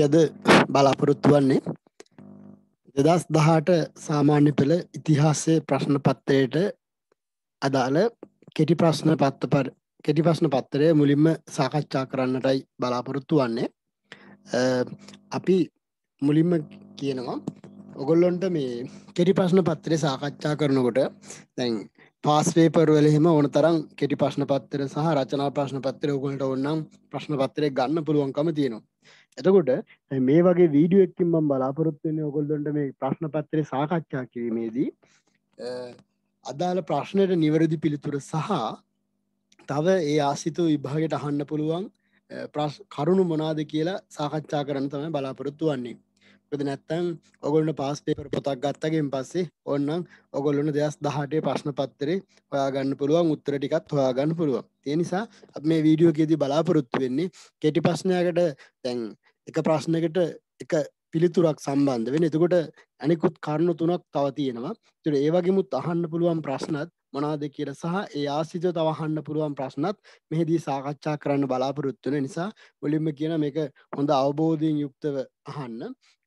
යද බලාපොරොත්තු වන්නේ දෙදස් දහට සාමාන්‍ය පෙළ ඉතිහාසය ප්‍රශ්න පත්තරයට අදාළ කෙටි ප්‍රශ්න පත්ත පර කෙටි ප්‍රශ්න පත්තරය මුලින්ම සාකච්ඡා කරන්නටයි බලාපොරොත්තු වන්නේ අපි මුලින්ම කියනවා ඔගොල්ලොන්ට මේ කෙටි ප්‍රශ්න පත්තරය සාකච්ඡා කරනකොට දැන් පාස්වේපර්වල එහෙම ඕන තරම් කෙටි ප්‍රශ්න පත්තර සහ රචනා ප්‍රශ්න පත්තර ඔගොලට ඔන්නම් ප්‍රශ්න පත්තරය ගන්න පුළුවන්කම තියෙනවා එතකොට මේ වගේ වීඩියුවක්කින් මම් බලාපොරොත්වෙන ඔකොල්දොන්ට මේ ප්‍රශ්න පත්තරය සාකච්ඡා කිරීමේදී අදාළ ප්‍රශ්නයට නිවැරදි පිළිතුර සහ තව ඒ ආසිතු විභාගයට අහන්න පුළුවන් කරුණු මොනාද කියලා සාකච්ඡා කරන්න තමයි බලාපොරොත්තු වන්නේ පද නැත්තං ඔගොලන්න පස් පේපර පොතක් ගත්තගෙන් පස්සේ ඔන්නම් ඔගොල්ලන දෙස් දහටේ ප්‍රශ්න පත්තරේ හොයාගන්න පුළුවන් උත්තර ටිකත් හොයාගන්න පුළුවන් ඒ නිසා අප මේ වීඩියෝ කියති බලාපොරොත්තු වෙන්නේ කෙටි ප්‍රශ්නයකට තැන් එක ප්‍රශ්නකට එක පිළිතුරක් සම්බන්ධ වෙන එතකොට ඇනිකුත් කරුණු තුනක් තව තියෙනවා තුට ඒවගේමුත් අහන්න පුළුවන් ප්‍රශ්නත් මොනවද කියර සහ ඒ ආසිත තවහන්න පුළුවන් ප්‍රශ්නත් මෙහිදී සාකච්ඡා කරන්න බලාපොරොත්තුන නිසා මුලින්ම කියන මේක හොඳ අවබෝධයෙන් යුක්තව අහන්න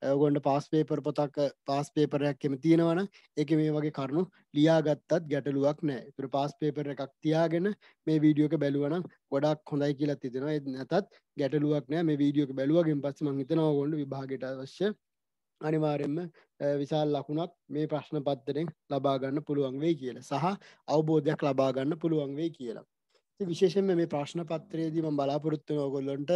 ඇවගොන්ඩ පාස්පේපර් පොතක් පාස්පේපරයක් එම තියෙනවන එක මේ වගේ කරුණු ලියාගත්තත් ගැටලුවක් නෑ තුර පාස්පේපර එකක් තියාගෙන මේ වීඩියෝක බැලුවනම් ගොඩක් හොඳයි කියලා තිදෙනවා එ නැතත් ගැටලුවක් නෑ මේ වීඩියෝක බැලුවගෙන් පස්ස මංහිතනව ගොඩ විභාගට අවශ්‍ය අනිවාරෙන්ම විශාල් ලකුණක් මේ ප්‍රශ්න පත්තරෙන් ලබාගන්න පුළුවන් වේ කියල සහ අවබෝධයක් ලබාගන්න පුළුවන් වේ කියලා. විශේෂෙන් මේ ප්‍රශ්න පත්‍රයේදීම බලාපොරොත්තු නෝගොල්ලොන්ට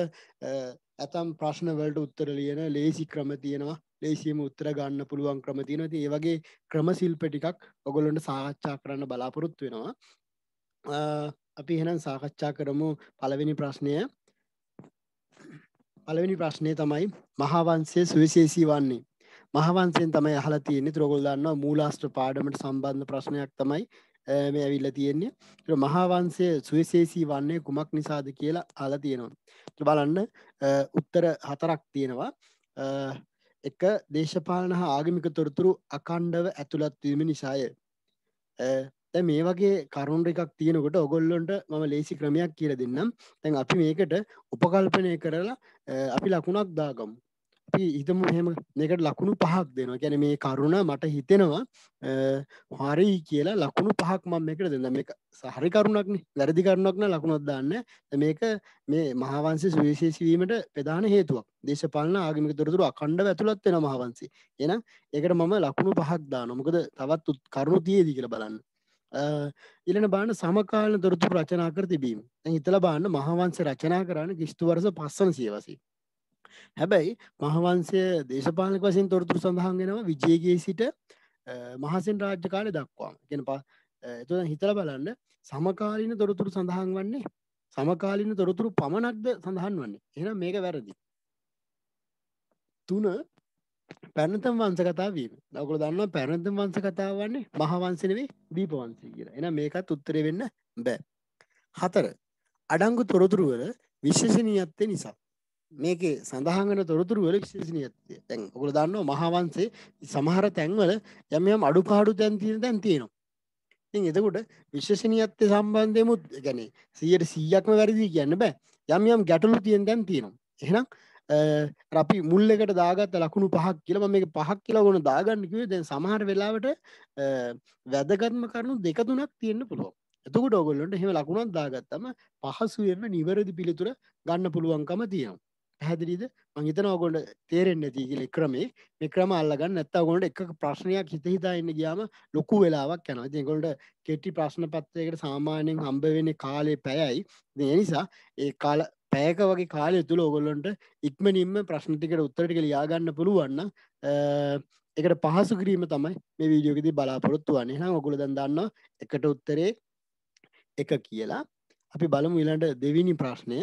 ඇතම් ප්‍රශ්න වලට උත්තර ලියන ලේසි ක්‍රම තියෙනවා ලේසියම උත්තර ගන්න පුළුවන් ක්‍රම තියෙනති ඒවගේ ක්‍රම සිල්පටිකක් ඔගොලොන්ට සාකච්ඡා කරන්න බලාපොරොත්තු වෙනවා අපි එහෙනම් සාකච්ඡා කරමු පළවෙනි ප්‍රශ්නය පළවෙනි ප්‍රශ්නය තමයි මහාවන්සේ සුවිශේෂී වන්නේ මහවන්සෙන් තමයි අහලා තියෙන්නේ ත්‍රෝගොල්ලන්නවා මූලාස්ත්‍ර පාඩමට සම්බන්ධ ප්‍රශ්නයක් තමයි මේ ඇවිල්ලා තියෙන්නේ මහාවන්සය සුවිශේෂී වන්නේ කුමක් නිසාද කියලා අහලා තියෙනවා බලන්න උත්තර හතරක් තියෙනවා එක දේශපාලන හා ආගමික තොරතුරු අකණ්ඩව ඇතුළත්වීම නිසාය දැ මේ වගේ කරුණු එකක් තියෙනකොට ඔගොල්ලොන්ට මම ලේසි ක්‍රමයක් කියල දෙන්නම් තැන් අපි මේකට උපකල්පනය කරලා අපි ලකුණක් දාගමු අපි හිතම හෙම එකට ලකුණු පහක් දෙනවා ගැන මේ කරුණ මට හිතෙනවා හරි කියලා ලකුණු පහක් මම එකට දෙන්න මේ සහරි කරුණක්න වැරදි කරුණක්න ලකුණොත් දාන්න මේක මේ මහාවන්සේ සුවිශේෂවීමට ප්‍රධාන හේතුවක් දේශපාලන ආගමික තොරතුරු අකණ්ඩ ඇතුළත් වෙන මහාවන්සේ එනම් ඒකට මම ලකුණු පහක් දාන මොකද තවත් කරුණු තියේදී කියලා බලන්න ඉලන බාන සමකාලන තොරතු රචනා කර තිබීම හිතල බාන්න මහවන්සේ රචනා කරන්න ගිස්තු වරස පස්සන සියවසී. හැබැයි මහවන්සය දේශපාලක වසින් තොරතුරු සඳහන්ගෙනවා විජයගේ සිට මහසෙන් රාජ්‍ය කාලය දක්වාම ගෙන පා එතු හිතල බලන්න සමකාලීන තොරතුරු සඳහන් වන්නේ සමකාලීන තොරතුරු පමණක්ද සඳහන් වන්නේ එන මේක වැරදි. තුන පැරණතම වංස කතා වීම දකුල දන්න පැරණතම වංස කතා වන්නේ මහවන්සනවේ දීපවන්සේ කියලා එන මේකත් උත්තරය වෙන්න බෑ. හතර අඩංගු තොරතුරුවල විශ්වසනීයත්තය නිසා. මේක සඳහගන තොරතුරුවල විශේෂනීයත්තය තැන් ඔකුල දන්නවා මහවන්සේ සමහර තැන්වල යමයම් අඩුපාඩු තැන්තින තැන් තියෙනවා. ඉතින් එතකොට විශ්වසනීයත්ය සම්බන්ධයමුත් ගැනේ සියයට සීයක්ම වැරදි කියන්න බෑ යම් යම් ගැටලු තියෙන් දැන් තියෙනවා. එහෙනම් අපි මුල් එකට දාගත්ත ලකුණු පහක් කියලම මේ පහක් කියලා ගොන දාගන්නකිව දැන් සමහර වෙලාවට වැදගත්ම කරනු දෙක තුනක් තියෙන්න්න පුළුවන් එතකට ඔගොල්ලොට හෙම ලකුණක් දාගත්තම පහසුවෙන්ම නිවැරදි පිළිතුර ගන්න පුළුවන්කම තියෙනවා පැහැදිලිද මංහිතන ඔගොඩ තේරෙන්න්න තිීගල ක්‍රමේ මේ ක්‍රම අල්ලගන්න ඇත්තා ගොඩ එක ප්‍රශ්නයක් හිත හිතා එන්න ගියාම ලොකු වෙලාවක් යන දෙගොල්ට කෙටි ප්‍රශ්න පත්වයකට සාමාන්‍යයෙන් හම්බවෙන කාලේ පැයයි දෙ නිසා ඒ කාල පෑක වගේ කාලය තුළ ඔගොල්ලොන්ට ඉක්මනින්ම ප්‍රශ්නතිකට උත්තරටික ලියාගන්න පුළුවන්න එකට පහසු කිරීම තමයි මේ වීඩියෝගෙති බලාපොරොත්තු වන්නේ හ ඔකුල දන්න එකට උත්තරේ එක කියලා අපි බලමු ඉලට දෙවිනි ප්‍රශ්නය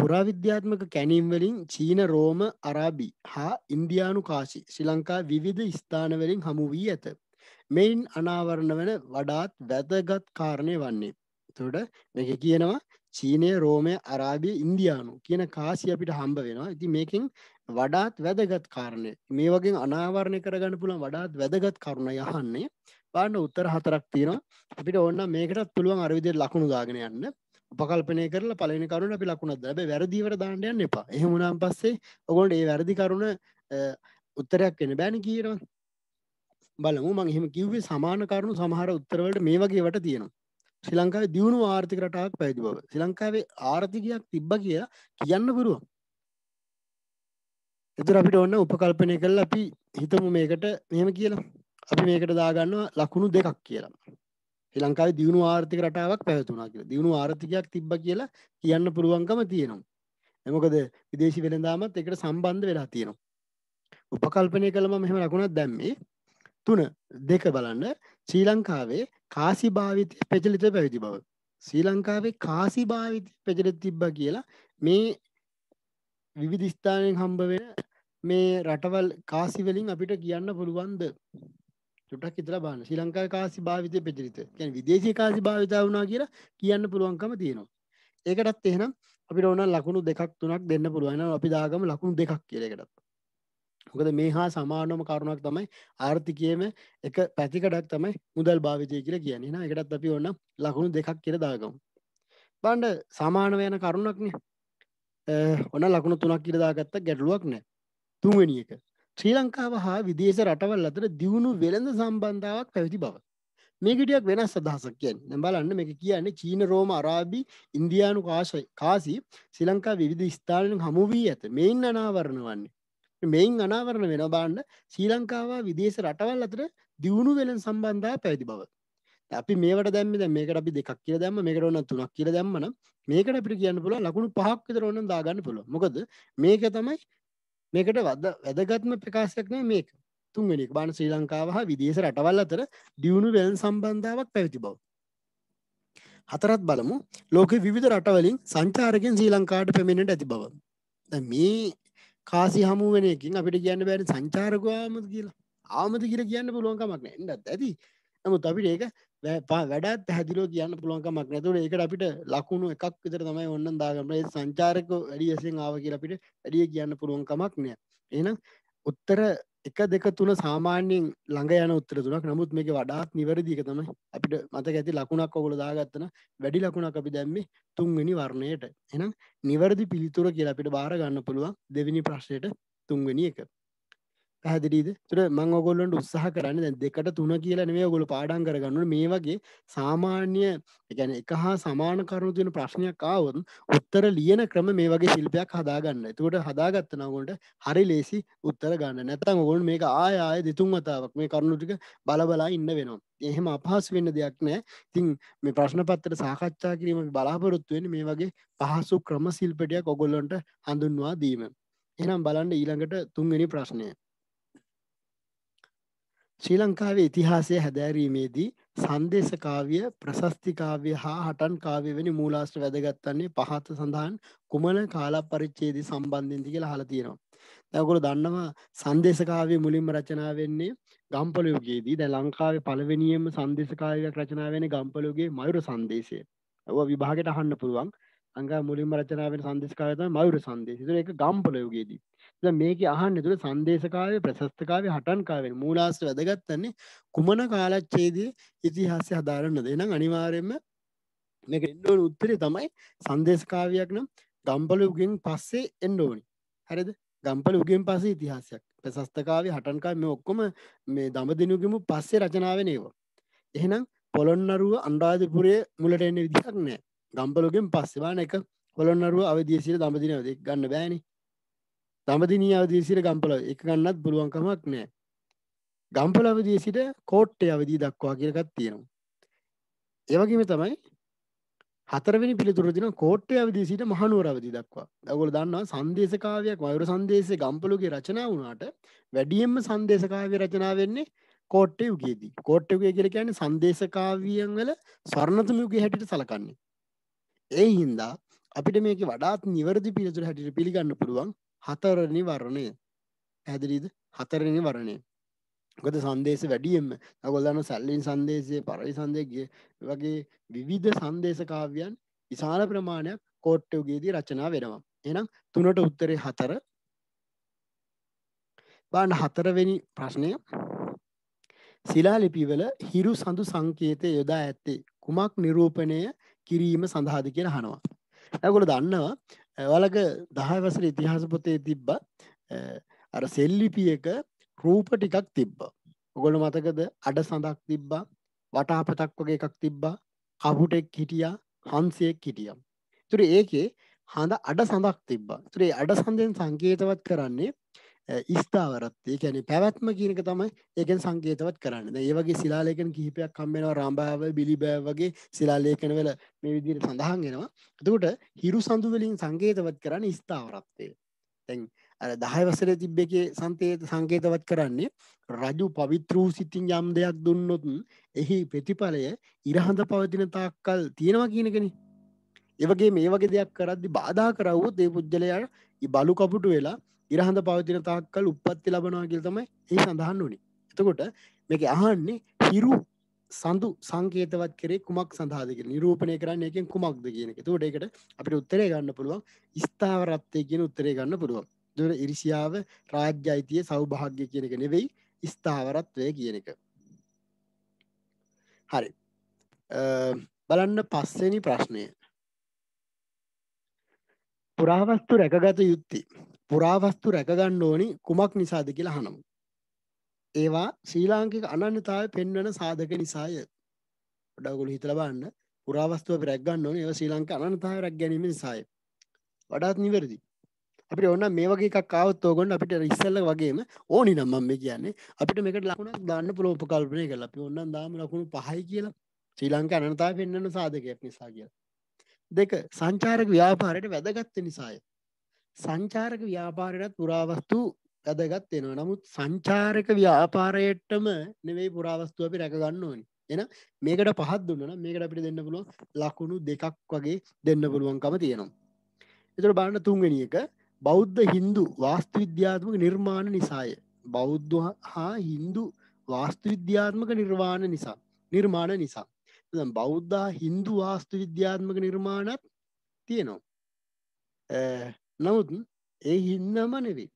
පුරාවිද්‍යාත්මක කැනීම්වලින් චීන රෝම අරාබි හා ඉන්දයානු කාශි ශ්‍රී ලංකා විවිධ ස්ථානවලින් හමු වී ඇත. මෙයින් අනාවරණ වන වඩාත් වැදගත් කාරණය වන්නේ. තොට මෙ කියනවා චීනය රෝමය අරාබය ඉන්දයානු කියන කාසි අපිට හම්බ වෙනවා ඇති මේකින් වඩාත් වැදගත් කාරණය මේ වගේ අනාවරණය කරගන්න පුළන් වඩාත් වැදගත් කරුණ යහන්නේ පාන්න උත්තර හතරක් තියෙනවා අපිට ඔන්න මේකටත් පුළුවන් අරවිදය ලකුණු දාගෙන යන්න උපකල්පනය කරලා පලනි කරුණ අපි ලකුණත් දැබ වැරදිවට දාණ්ඩයන්න එපා එහෙමුණම් පස්සේ ඔකොන්ට ඒ වැරදි කරුණ උත්තරයක් වෙන බෑන කියනවා බලමු මං එහෙම කිව්වේ සමාන කරුණු සමහර උත්තරවලට මේ වගේවට තියෙනවා ශ්‍රී ලංකාවේ දියුණු ආර්ථික රටාවක් පැවිදි බව. ශ්‍රී ලංකාවේ ආර්ථිකයක් තිබ්බ කියලා කියන්න පුළුවන්. එතකොට අපිට ඕන උපකල්පනය කරලා අපි හිතමු මේකට මෙහෙම කියලා. අපි මේකට දාගන්නවා ලකුණු දෙකක් කියලා. ශ්‍රී ලංකාවේ දියුණු ආර්ථික රටාවක් පැවතුණා කියලා. දියුණු ආර්ථිකයක් තිබ්බ කියලා කියන්න පුළුවන්කම තියෙනවා. මොකද විදේශි වෙළඳාමත් එකට සම්බන්ධ වෙලා තියෙනවා. උපකල්පනය කළම මෙහෙම ලකුණක් දැම්මේ තුන දෙක බලන්න ශ්‍රී ලංකාවේ කාසි භාවිතය ප්‍රචලිත පැවිදි බව. ශ්‍රී ලංකාවේ කාසි භාවිතය ප්‍රචලිත තිබ්බා කියලා මේ විවිධ ස්ථානයෙන් හම්බ වෙන මේ රටවල් කාසි වලින් අපිට කියන්න පුළුවන්ද? චුට්ටක් ඉදලා බලන්න. ශ්‍රී ලංකාවේ කාසි භාවිතය ප්‍රචලිත. කියන්නේ විදේශීය කාසි භාවිතා වුණා කියලා කියන්න පුළුවන්කම තියෙනවා. ඒකටත් එහෙනම් අපිට ඕන ලකුණු දෙකක් තුනක් දෙන්න පුළුවන්. අපි දාගමු ලකුණු දෙකක් කියලා ඒකටත්. මොකද මේ හා සමානම කරුණක් තමයි ආර්ථිකයම එක පැතිකඩක් තමයි මුදල් භාවිතය කියර කියන්නේ න එකටත් අපි ඔන්න ලකුණු දෙකක් කියර දාගමු. බන්ඩ සමානව යන කරුණක්න ඔන ලකුණු තුනක් කියරදාගත්ත ගැටලුවක් නෑ තුන්වැනි එක ශ්‍රී ලංකාව හා විදේශ රටවල් අතර දියුණු වෙළඳ සම්බන්ධාවක් පැවිති බව මේකටියක් වෙනස් සදහසක් කියෙන් නැබලන්න මේක කියන්නේ චීන රෝම අරාබි ඉන්දයානු කාශය කාසි සිලංකා විධ ස්ථානන හමුවී ඇත මෙයින් අනාවරණ වන්නේ මෙයින් අනාවරණ වෙන බාන්න ශ්‍රී ලංකාවා විදේශ රටවල් අතර දියුණු වෙලෙන් සම්බන්ධා පැති බව අපි මේට දැම ද මේකට අපි දෙක් කියල දැම මේකට ඔන්න තුනක් කියල දැම්මන මේකට අපි කියන්න පුල ලකුණු පහක් විතර ඔන්න දාගන්න පුල මොකද මේක තමයි මේකට වද වැදගත්ම ප්‍රකාශයක්න මේක තුන්වෙනි බාන ශ්‍රී ලංකාව හා විදේශ රටවල් අතර දියුණු වෙලන් සම්බන්ධාවක් පැවති බව හතරත් බලමු ලෝක විධ රටවලින් සංචාරකෙන් ශ්‍රී ලංකාට පැමිණට ඇති බව මේ කාසි හමුවෙනයකින් අපිට කියන්න බෑන සංචාරකයාමද කියලා ආමද කියර කියන්න පුළුවන්කමක් එන්නත් ඇති නමුත් අපිට ඒක වැඩත් පැදිලෝ කියන්න පුළුවන්කමක් නැතුට ඒකට අපිට ලකුණු එකක් විතර තමයි ඔන්න දාගමට සංචාරක වැඩියසිෙන් ආව කියලා අපිට වැඩිය කියන්න පුළුවන්කමක් නෑ එනම් උත්තර එක දෙක තුන සාමාන්‍යයෙන් ළඟ යන උත්තර තුනක් නමුත් මේක වඩාත් නිවැරදික තමයි අපිට මතක ඇති ලකුණක් ඔගොල දාගත්තන වැඩි ලකුණක් අපි දැම්මේ තුන්වෙනි වර්ණයට එනම් නිවැරදි පිළිතුර කියලා අපිට බාර ගන්න පුළුවන් දෙවෙනි ප්‍රශ්නයට තුන්වෙනි එක පැහදිරීද තුර මං ඔගොල්ලොන්ට උත්සාහ කරන්න දැ දෙකට තුන කියලා නෙවේ ඔගොල පාඩන් කරගන්නු මේ වගේ සාමාන්‍ය එකැන එක හා සමාන කරුණු තියෙන ප්‍රශ්නයක් ආවුන් උත්තර ලියන ක්‍රම මේ වගේ ශිල්පයක් හදාගන්න තුට හදාගත්තනගොට හරි ලේසි උත්තර ගන්න නැතන් ඔගොන් මේක ආය දෙතුන් වතාවක් මේ කරුණුටික බලබලා ඉන්න වෙනවා එහෙම අපහස් වෙන්න දෙයක් නෑ තින් මේ ප්‍රශ්න පත්තර සාකච්ඡා කිරීම බලාපොරොත්තුවෙන් මේ වගේ පහසු ක්‍රම සිල්පටියක් ඔගොල්ලොන්ට හඳුන්වා දීම එනම් බලන්න ඊළඟට තුන්වෙනි ප්‍රශ්නය ශ්‍රී ලංකාවේ ඉතිහාසය හැදෑරීමේදී සංදේශ කාව්‍ය ප්‍රශස්ති කාව්‍ය හා හටන් කාව්‍ය වැනි මූලාශ්‍ර වැදගත් වන්නේ පහත සඳහන් කුමන කාලපරිච්ඡේදය සම්බන්ධයෙන්ද කියලා අහලා තියෙනවා. දැන් ඔයගොල්ලෝ දන්නවා සංදේශ කාව්‍ය මුලින්ම රචනා වෙන්නේ ගම්පල යුගයේදී. දැන් ලංකාවේ පළවෙනියෙන්ම සංදේශ කාව්‍යයක් රචනා වෙන්නේ ගම්පල යුගයේ මයුර සංදේශය. ඔව විභාගයට අහන්න පුළුවන්. අංග මුලින්ම රචනාවෙන් සන්දේශකාරය තමයි මයුර සංදේශ. ඒතර ඒක ගම්පල යුගයේදී. දැන් මේකේ අහන්නේ තුල සංදේශකාව්‍ය ප්‍රශස්තකාව්‍ය හටන්කාව්‍ය මූලාශ්‍ර වැදගත්න්නේ කුමන කාලච්ඡේදයේ ඉතිහාසය හදාරන්නද? එහෙනම් අනිවාර්යයෙන්ම මේක එන්න ඕන උත්තරේ තමයි සංදේශකාව්‍යයක් නම් ගම්පල යුගයෙන් පස්සේ එන්න ඕනි. හරිද? ගම්පල යුගයෙන් පස්සේ ඉතිහාසයක්. ප්‍රශස්තකාව්‍ය හටන්කාව්‍ය මේ ඔක්කොම මේ දඹදිනුගෙම පස්සේ රචනා වෙන ඒවා. එහෙනම් පොළොන්නරුව අනුරාධපුරයේ මුලට එන්නේ විදිහක් නැහැ. ගම්පලගෙන් පස්සෙවාන එක කොළොන්නරුව අවදේශීර දඹදින දෙක් ගන්න බෑනි දඹදිනී අවදේශීර ගම්පල එක ගන්නත් පුළුවන්කමක් නෑ ගම්පල අවදේශීට කෝට්ටේ අවදී දක්වා කියලකත් තියෙනවා ඒවගේම තමයි හතරවෙනි පිළිතුර දින කෝට්ටේ අවදේශීට මහනුවර අවදි දක්වා. ඒගොල්ලෝ දන්නවා සංදේශකාව්‍යයක් වෛර සංදේශේ ගම්පලුගේ රචනා වුණාට වැඩියෙන්ම සංදේශකාව්‍ය රචනා වෙන්නේ කෝට්ටේ යුගයේදී. කෝට්ටේ යුගය කියලා කියන්නේ සංදේශකාව්‍යයන් වල ස්වර්ණතම යුගය හැටියට සලකන්නේ. ඒ හින්දා අපිට මේක වඩාත් නිවැරදි පිළිතුර හැටිට පිළිගන්න පුළුවන් හතරණි වරණය හැදිරිද හතරණි වරණය ගොද සන්දේශ වැඩියෙන්ම ගොල්ලන්න සැල්ලින් සන්දේශය පරයි සන්දයගේ වගේ විවිධ සන්දේශකාව්‍යන් විශාල ප්‍රමාණයක් කෝට්ටයුගේදී රචනා වෙනවා එනම් තුනට උත්තරේ හතර බාන්න හතරවෙනි ප්‍රශ්නය සිලා ලිපිවල හිරු සඳු සංකේතය යොදා ඇත්තේ කුමක් නිරූපණය කිරීම සඳහාද කියෙන හනවා. ඇකොට දන්නවා වලක දහවසර ඉතිහාස පොතේ තිබ්බ අර සෙල්ලිපියක රූප ටිකක් තිබ්බ. ඔගොල මතකද අඩ සඳක් තිබ්බා වටාපතක් වගේ එකක් තිබ්බා කවුටෙක් හිටියා හන්සයෙක් හිටියම්. තුර ඒකේ හඳ අඩ සඳක් තිබ්බා තුරේ අඩ සඳෙන් සංකේතවත් කරන්නේ ස්ථාවරත්ය ැන පැවැත්ම කියනක තමයි ඒකෙන් සංකේතවත් කරන්න ඒවගේ සිලාලේකන කිහිපයක් කම්මෙනවා රම්භාව බිලිබෑ වගේ සිලාලේකනවල මේ විදිර සඳහන්ගෙනවා තුට හිරු සඳුවලින් සංකේතවත් කරන්න ස්ථාවරත්වය තැන් අ දහය වසර තිබ්බකේ සන්තේත සංකේතවත් කරන්නේ රජු පවිත්‍රූ සිතින් යම් දෙයක් දුන්නොතුන් එහි ප්‍රතිඵලය ඉරහඳ පවතින තාක්කල් තියෙනවා කියනගෙන ඒවගේ මේ වගේ දෙයක් කරද්දි බාධා කරවුත් ඒ පුද්ගලයාට බලු කපුටු වෙලා ඉරහඳ පවතින තාක්කල් උපත්ති ලබනවාගල් තමයි ඒ සඳහන් වනේ එතකොට මේක අහන්නේ හිරු සඳු සංකේතවත් කරේ කුමක් සඳහාදක නිරූපණය කරන්න එකෙන් කුමක්ද කියනක තුටේකට අපිට උත්තරේ ගන්න පුළුවන් ස්ථාවරත්තය කියන උත්තරේ ගන්න පුළුවන් දුර ඉරිසියාව රාජ්‍ය අයිතිය සෞභාග්‍ය කියනක නෙවෙයි ස්ථාවරත්වය කියන එක හරි බලන්න පස්සනි ප්‍රශ්නය පුරාවස්තු රැකගත යුත්තේ පුරාවස්තු රැකගන්න ඕනි කුමක් නිසාද කියලා අහනවා. ඒවා ශ්‍රී ලාංකික අනන්‍යතාවය පෙන්වන සාධක නිසාය. වඩා ඔයගොල්ලෝ හිතලා බලන්න පුරාවස්තු අපි රැකගන්න ඕනේ ඒවා ශ්‍රී ලාංකික අනන්‍යතාවය රැක ගැනීම නිසාය. වඩාත් නිවැරදි. අපිට ඕන මේ වගේ එකක් ආවොත් ඕගොල්ලෝ අපිට ඉස්සෙල්ල වගේම ඕනි නම් මම කියන්නේ අපිට මේකට ලකුණක් දාන්න පුළුවන් උපකල්පනය කරලා අපි ඕනනම් දාමු ලකුණු 5යි කියලා ශ්‍රී ලාංකික අනන්‍යතාවය පෙන්වන සාධකයක් නිසා කියලා. දෙක සංචාරක ව්‍යාපාරයට වැදගත් නිසාය. සංචාරක ව්‍යාපාරයටත් පුරාවස්තු වැදගත් වෙනවා. නමුත් සංචාරක ව්‍යාපාරයටම නෙවෙයි පුරාවස්තු අපි රැක ගන්න ඕනේ. එහෙනම් මේකට පහක් දුන්නා නම් මේකට අපිට දෙන්න පුළුවන් ලකුණු දෙකක් වගේ දෙන්න පුළුවන්කම තියෙනවා. ඒතර බලන්න තුන්වෙනි එක බෞද්ධ Hindu වාස්තු විද්‍යාත්මක නිර්මාණ නිසාය. බෞද්ධ හා Hindu වාස්තු විද්‍යාත්මක නිර්වාණ නිසා නිර්මාණ නිසා. දැන් බෞද්ධ Hindu වාස්තු විද්‍යාත්මක නිර්මාණත් තියෙනවා. නමුත් ඒ හින්නම නෙවේ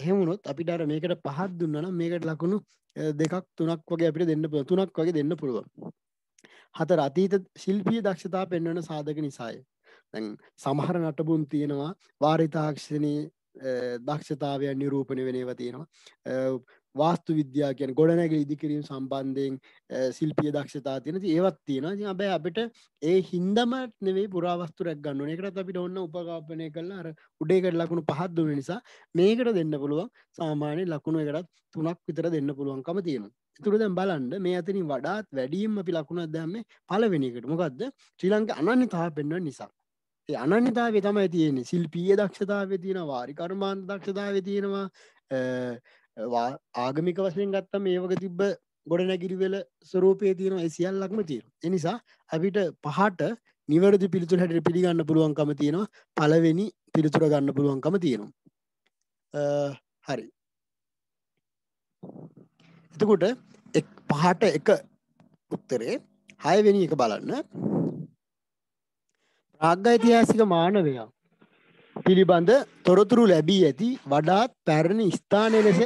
එහෙමුණොත් අපිට අර මේකට පහත් දුන්නනම් මේකට ලකුණු දෙකක් තුනක් වගේ අපිට දෙන්න තුනක් වගේ දෙන්න පුළුවන් හතර අතීත ශිල්පිය දක්ෂතා පෙන්වන සාධක නිසාය දැන් සමහර නටබුන් තියෙනවා වාරිතාක්ෂණය දක්ෂතාවයන් නිරූපණ වෙනව තියෙනවා වාස්තු විද්‍යා කියන ගොඩනැගල ඉදිකිරීම සම්බන්ධයෙන් සිල්පිය දක්ෂතා තියෙන ඒවත් තියෙන බෑ අපිට ඒ හින්දමට නෙවේ පුරාවස්තු රැක් ගන්න එකටත් අපිට ඔන්න උපකාපනය කල්ල අර උඩේකට ලකුණු පහත් දුන නිසා මේකට දෙන්න පුළුවන් සාමාන්‍ය ලකුණු එකටත් තුනක් විතර දෙන්න පුළුවන්කම තියෙනවා තුරදැම් බලන්ඩ මේ අතරින් වඩාත් වැඩියම් අපි ලකුණක් දැම පලවෙනිකට මොකක්ද ශ්‍රී ලංක අනන්‍යතාව පෙන්ව නිසා. ඒ අනන්‍යතාවේ තමයි තියෙන්නේ සිල්පිය දක්ෂතාව තියෙන වාරිකර්මාන්ත දක්ෂතාව තියෙනවා ආගමික වශයෙන් ගත්තම මේ වගේ තිබ්බ ගොඩ නැගිරිවෙල ස්වරූපය තියෙන ඇසිියල් ලක්ම තියෙන එනිසා අපිට පහට නිවැරදි පිළිතුර හැට පිළිගන්න පුළුවන්කම තියෙනවා පලවෙනි පිළිතුර ගන්න පුළුවන්කම තියෙනවා හරි එතකොට පහට එක උත්තරේ හයවෙනි එක බලන්න ප්‍රාග්ගයිතිහාසික මානවයා පිළිබඳ තොරතුරු ලැබී ඇති වඩාත් පැරණි ස්ථානය ලෙස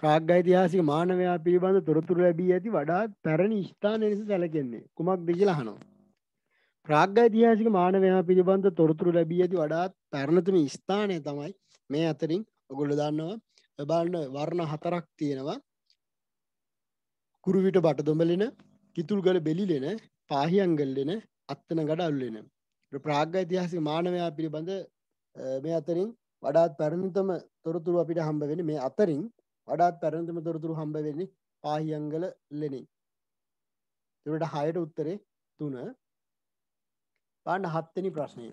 ප්‍රාග්ගයිතිහාසික මානවයා පිළිබඳ තොරතුරු ලැබී ඇති වඩාත් පැරණි ස්ථාන ලෙස සැලකෙන්නේ කුමක්ද කියලා අහනවා. ප්‍රාග්ගයිතිහාසික මානවයා පිළිබඳ තොරතුරු ලැබී ඇති වඩාත් පැරණතම ස්ථානය තමයි මේ අතරින් ඔගොල්ලෝ දන්නවා බලන්න වර්ණ හතරක් තියෙනවා. කුරුවිට බට දොඹලෙන, කිතුල්ගල බෙලිලෙන, පාහියන්ගල්ලෙන, අත්තනගඩ අල්ලෙන. ප්‍රාග්ගයිතිහාසික මානවයා පිළිබඳ මේ අතරින් වඩාත් පැරණිතම තොරතුරු අපිට හම්බ වෙන මේ අතරින් වඩාත් පැරණතම තොරතුරු හම්බ වෙන්නේ පාහියංගල ලෙනින්. තුරට හයට උත්තරේ තුන පාන්න හත්තනි ප්‍රශ්නය.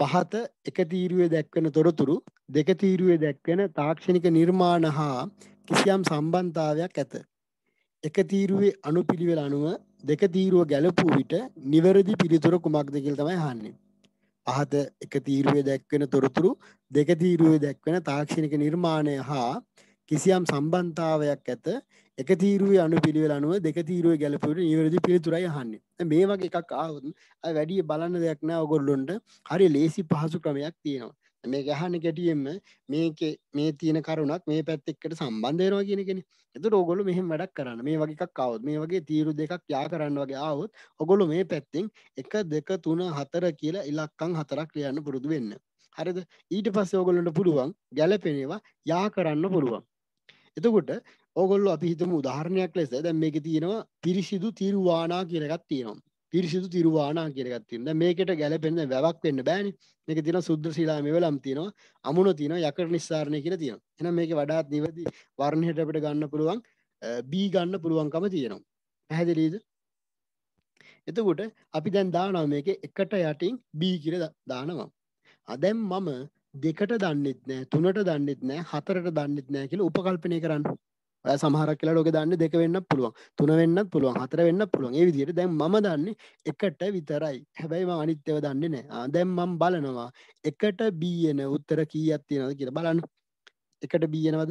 පහත එක තීරුවේ දැක්වෙන තොරතුරු දෙක තීරුවේ දැක්වෙන තාක්ෂණික නිර්මාණ හා කිසියම් සම්බන්ධතාවයක් ඇත. එක තීරුවේ අනුපිළිවෙල අනුව දෙක තීරුව ගැලපූ විට නිවැරදි පිළිතුර කුමක්ද කියලා තමයි අහන්නේ. අහත එක තීරුවේ දැක්වෙන තොරතුරු දෙක තීරුවේ දැක්වෙන තාක්ෂණික නිර්මාණය හා කිසියම් සම්බන්ධතාවයක් ඇත එක තීරුවේ අනුපිළිවෙල අනුව දෙක තීරුවේ ගැලපුවට නිවැරදි පිළිතුරයි අහන්නේ. මේ වගේ එකක් ආවොත් වැඩි බලන්න දෙයක් නෑ ඔයගොල්ලොන්ට. හරි ලේසි පහසු ක්‍රමයක් තියෙනවා. මේ ගැහන ගැටියෙන්ම මේක මේ තියෙන කරුණක් මේ පැත්තෙක්කට සම්බන්ධයනවා කියෙනෙන එතු රෝගොලු මෙහම වැඩක් කරන්න මේ වගේක් කවත් මේ වගේ තීරු දෙකක් යා කරන්න වගේ ආවුත් ඔගොලු මේ පැත්තිෙන් එක දෙක තුන හතර කියලා ඉලක්කං හතරක් ලියන්න පුරුදු වෙන්න හරිද ඊට පස්ස ඕගොලන්ට පුළුවන් ගැලපෙනවා යා කරන්න පුළුවන් එතකොට ඕගොල්ලු අපිහිතම උදාහරණයක් ලෙස දැම් මේක තියෙනවා පිරිසිදු තිරුවානා කියලගත් තියෙනවා පිරිසිදු තිරවානා කියරගත් තින්න මේකට ගැලපෙන්න්න වැවක් වෙන්න බෑන මේක තින සුද්‍ර ශීලාම වෙලම් තිනවා අමුණ තින යකට නිස්සාරණය කියලා තියෙන එන මේක වඩාත් නිවැදි වර්ණයට අපට ගන්න පුළුවන් බී ගන්න පුළුවන්කම තියෙනවා පැහැදිලීද එතකොට අපි දැන් දානවා මේක එකට යටින් B කියලා දානවා. අදැන් මම දෙකට දන්නෙත් නෑ, තුනට දන්නෙත් නෑ, හතරට දන්නෙත් නෑ කියලා උපකල්පනය කරන්න. ඔය සමහරක් කියලා ලෝකේ දාන්නේ දෙක වෙන්නත් පුළුවන් තුන වෙන්නත් පුළුවන් හතර වෙන්නත් පුළුවන් ඒ විදිහට දැන් මම දන්නේ එකට විතරයි හැබැයි මම අනිත් ඒවා දන්නේ නැහැ දැන් මම බලනවා එකට b එන උත්තර කීයක් තියෙනවද කියලා බලන්න එකට b එනවද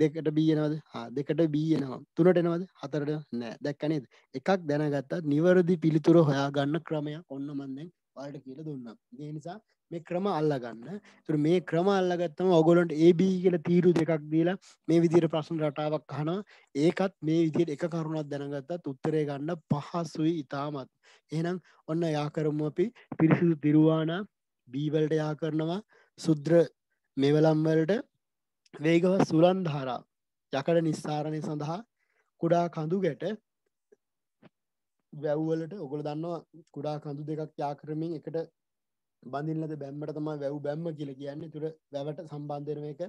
දෙකට b එනවද හා දෙකට b එනවා තුනට එනවද හතරට නෑ දැක්ක නේද එකක් දැනගත්තත් නිවැරදි පිළිතුර හොයාගන්න ක්‍රමයක් ඔන්න මම දැන් ඔයාලට කියලා දුන්නා ඒ නිසා මේ ක්‍රම අල්ලගන්න තුර මේ ක්‍රම අල්ලගත්තම ඔගොලොන්ට AB කියල තීරු දෙකක් දීලා මේ විදිර ප්‍රශ්න රටාවක් හන ඒකත් මේ විදියට එක කරුණක් දැනගත්තත් උත්තරේ ගන්න පහසුයි ඉතාමත් එහෙනම් ඔන්න යාකරමු අපි පිරිසිදු තිරුවානා බීවලට යා කරනවා සුද්‍ර මෙවලම්වලට වේගව සුලන්ධාරා යකඩ නිස්සාරණය සඳහා කුඩා කඳු ගැට වැැව්වලට ඔගොල දන්නවා කුඩා කඳු දෙකක් යා කරමින් එකට බඳින්ලද බැම්මට තම වැව් බැම්ම කියල කියන්නේ තුර වැවට සම්බන්ධන එක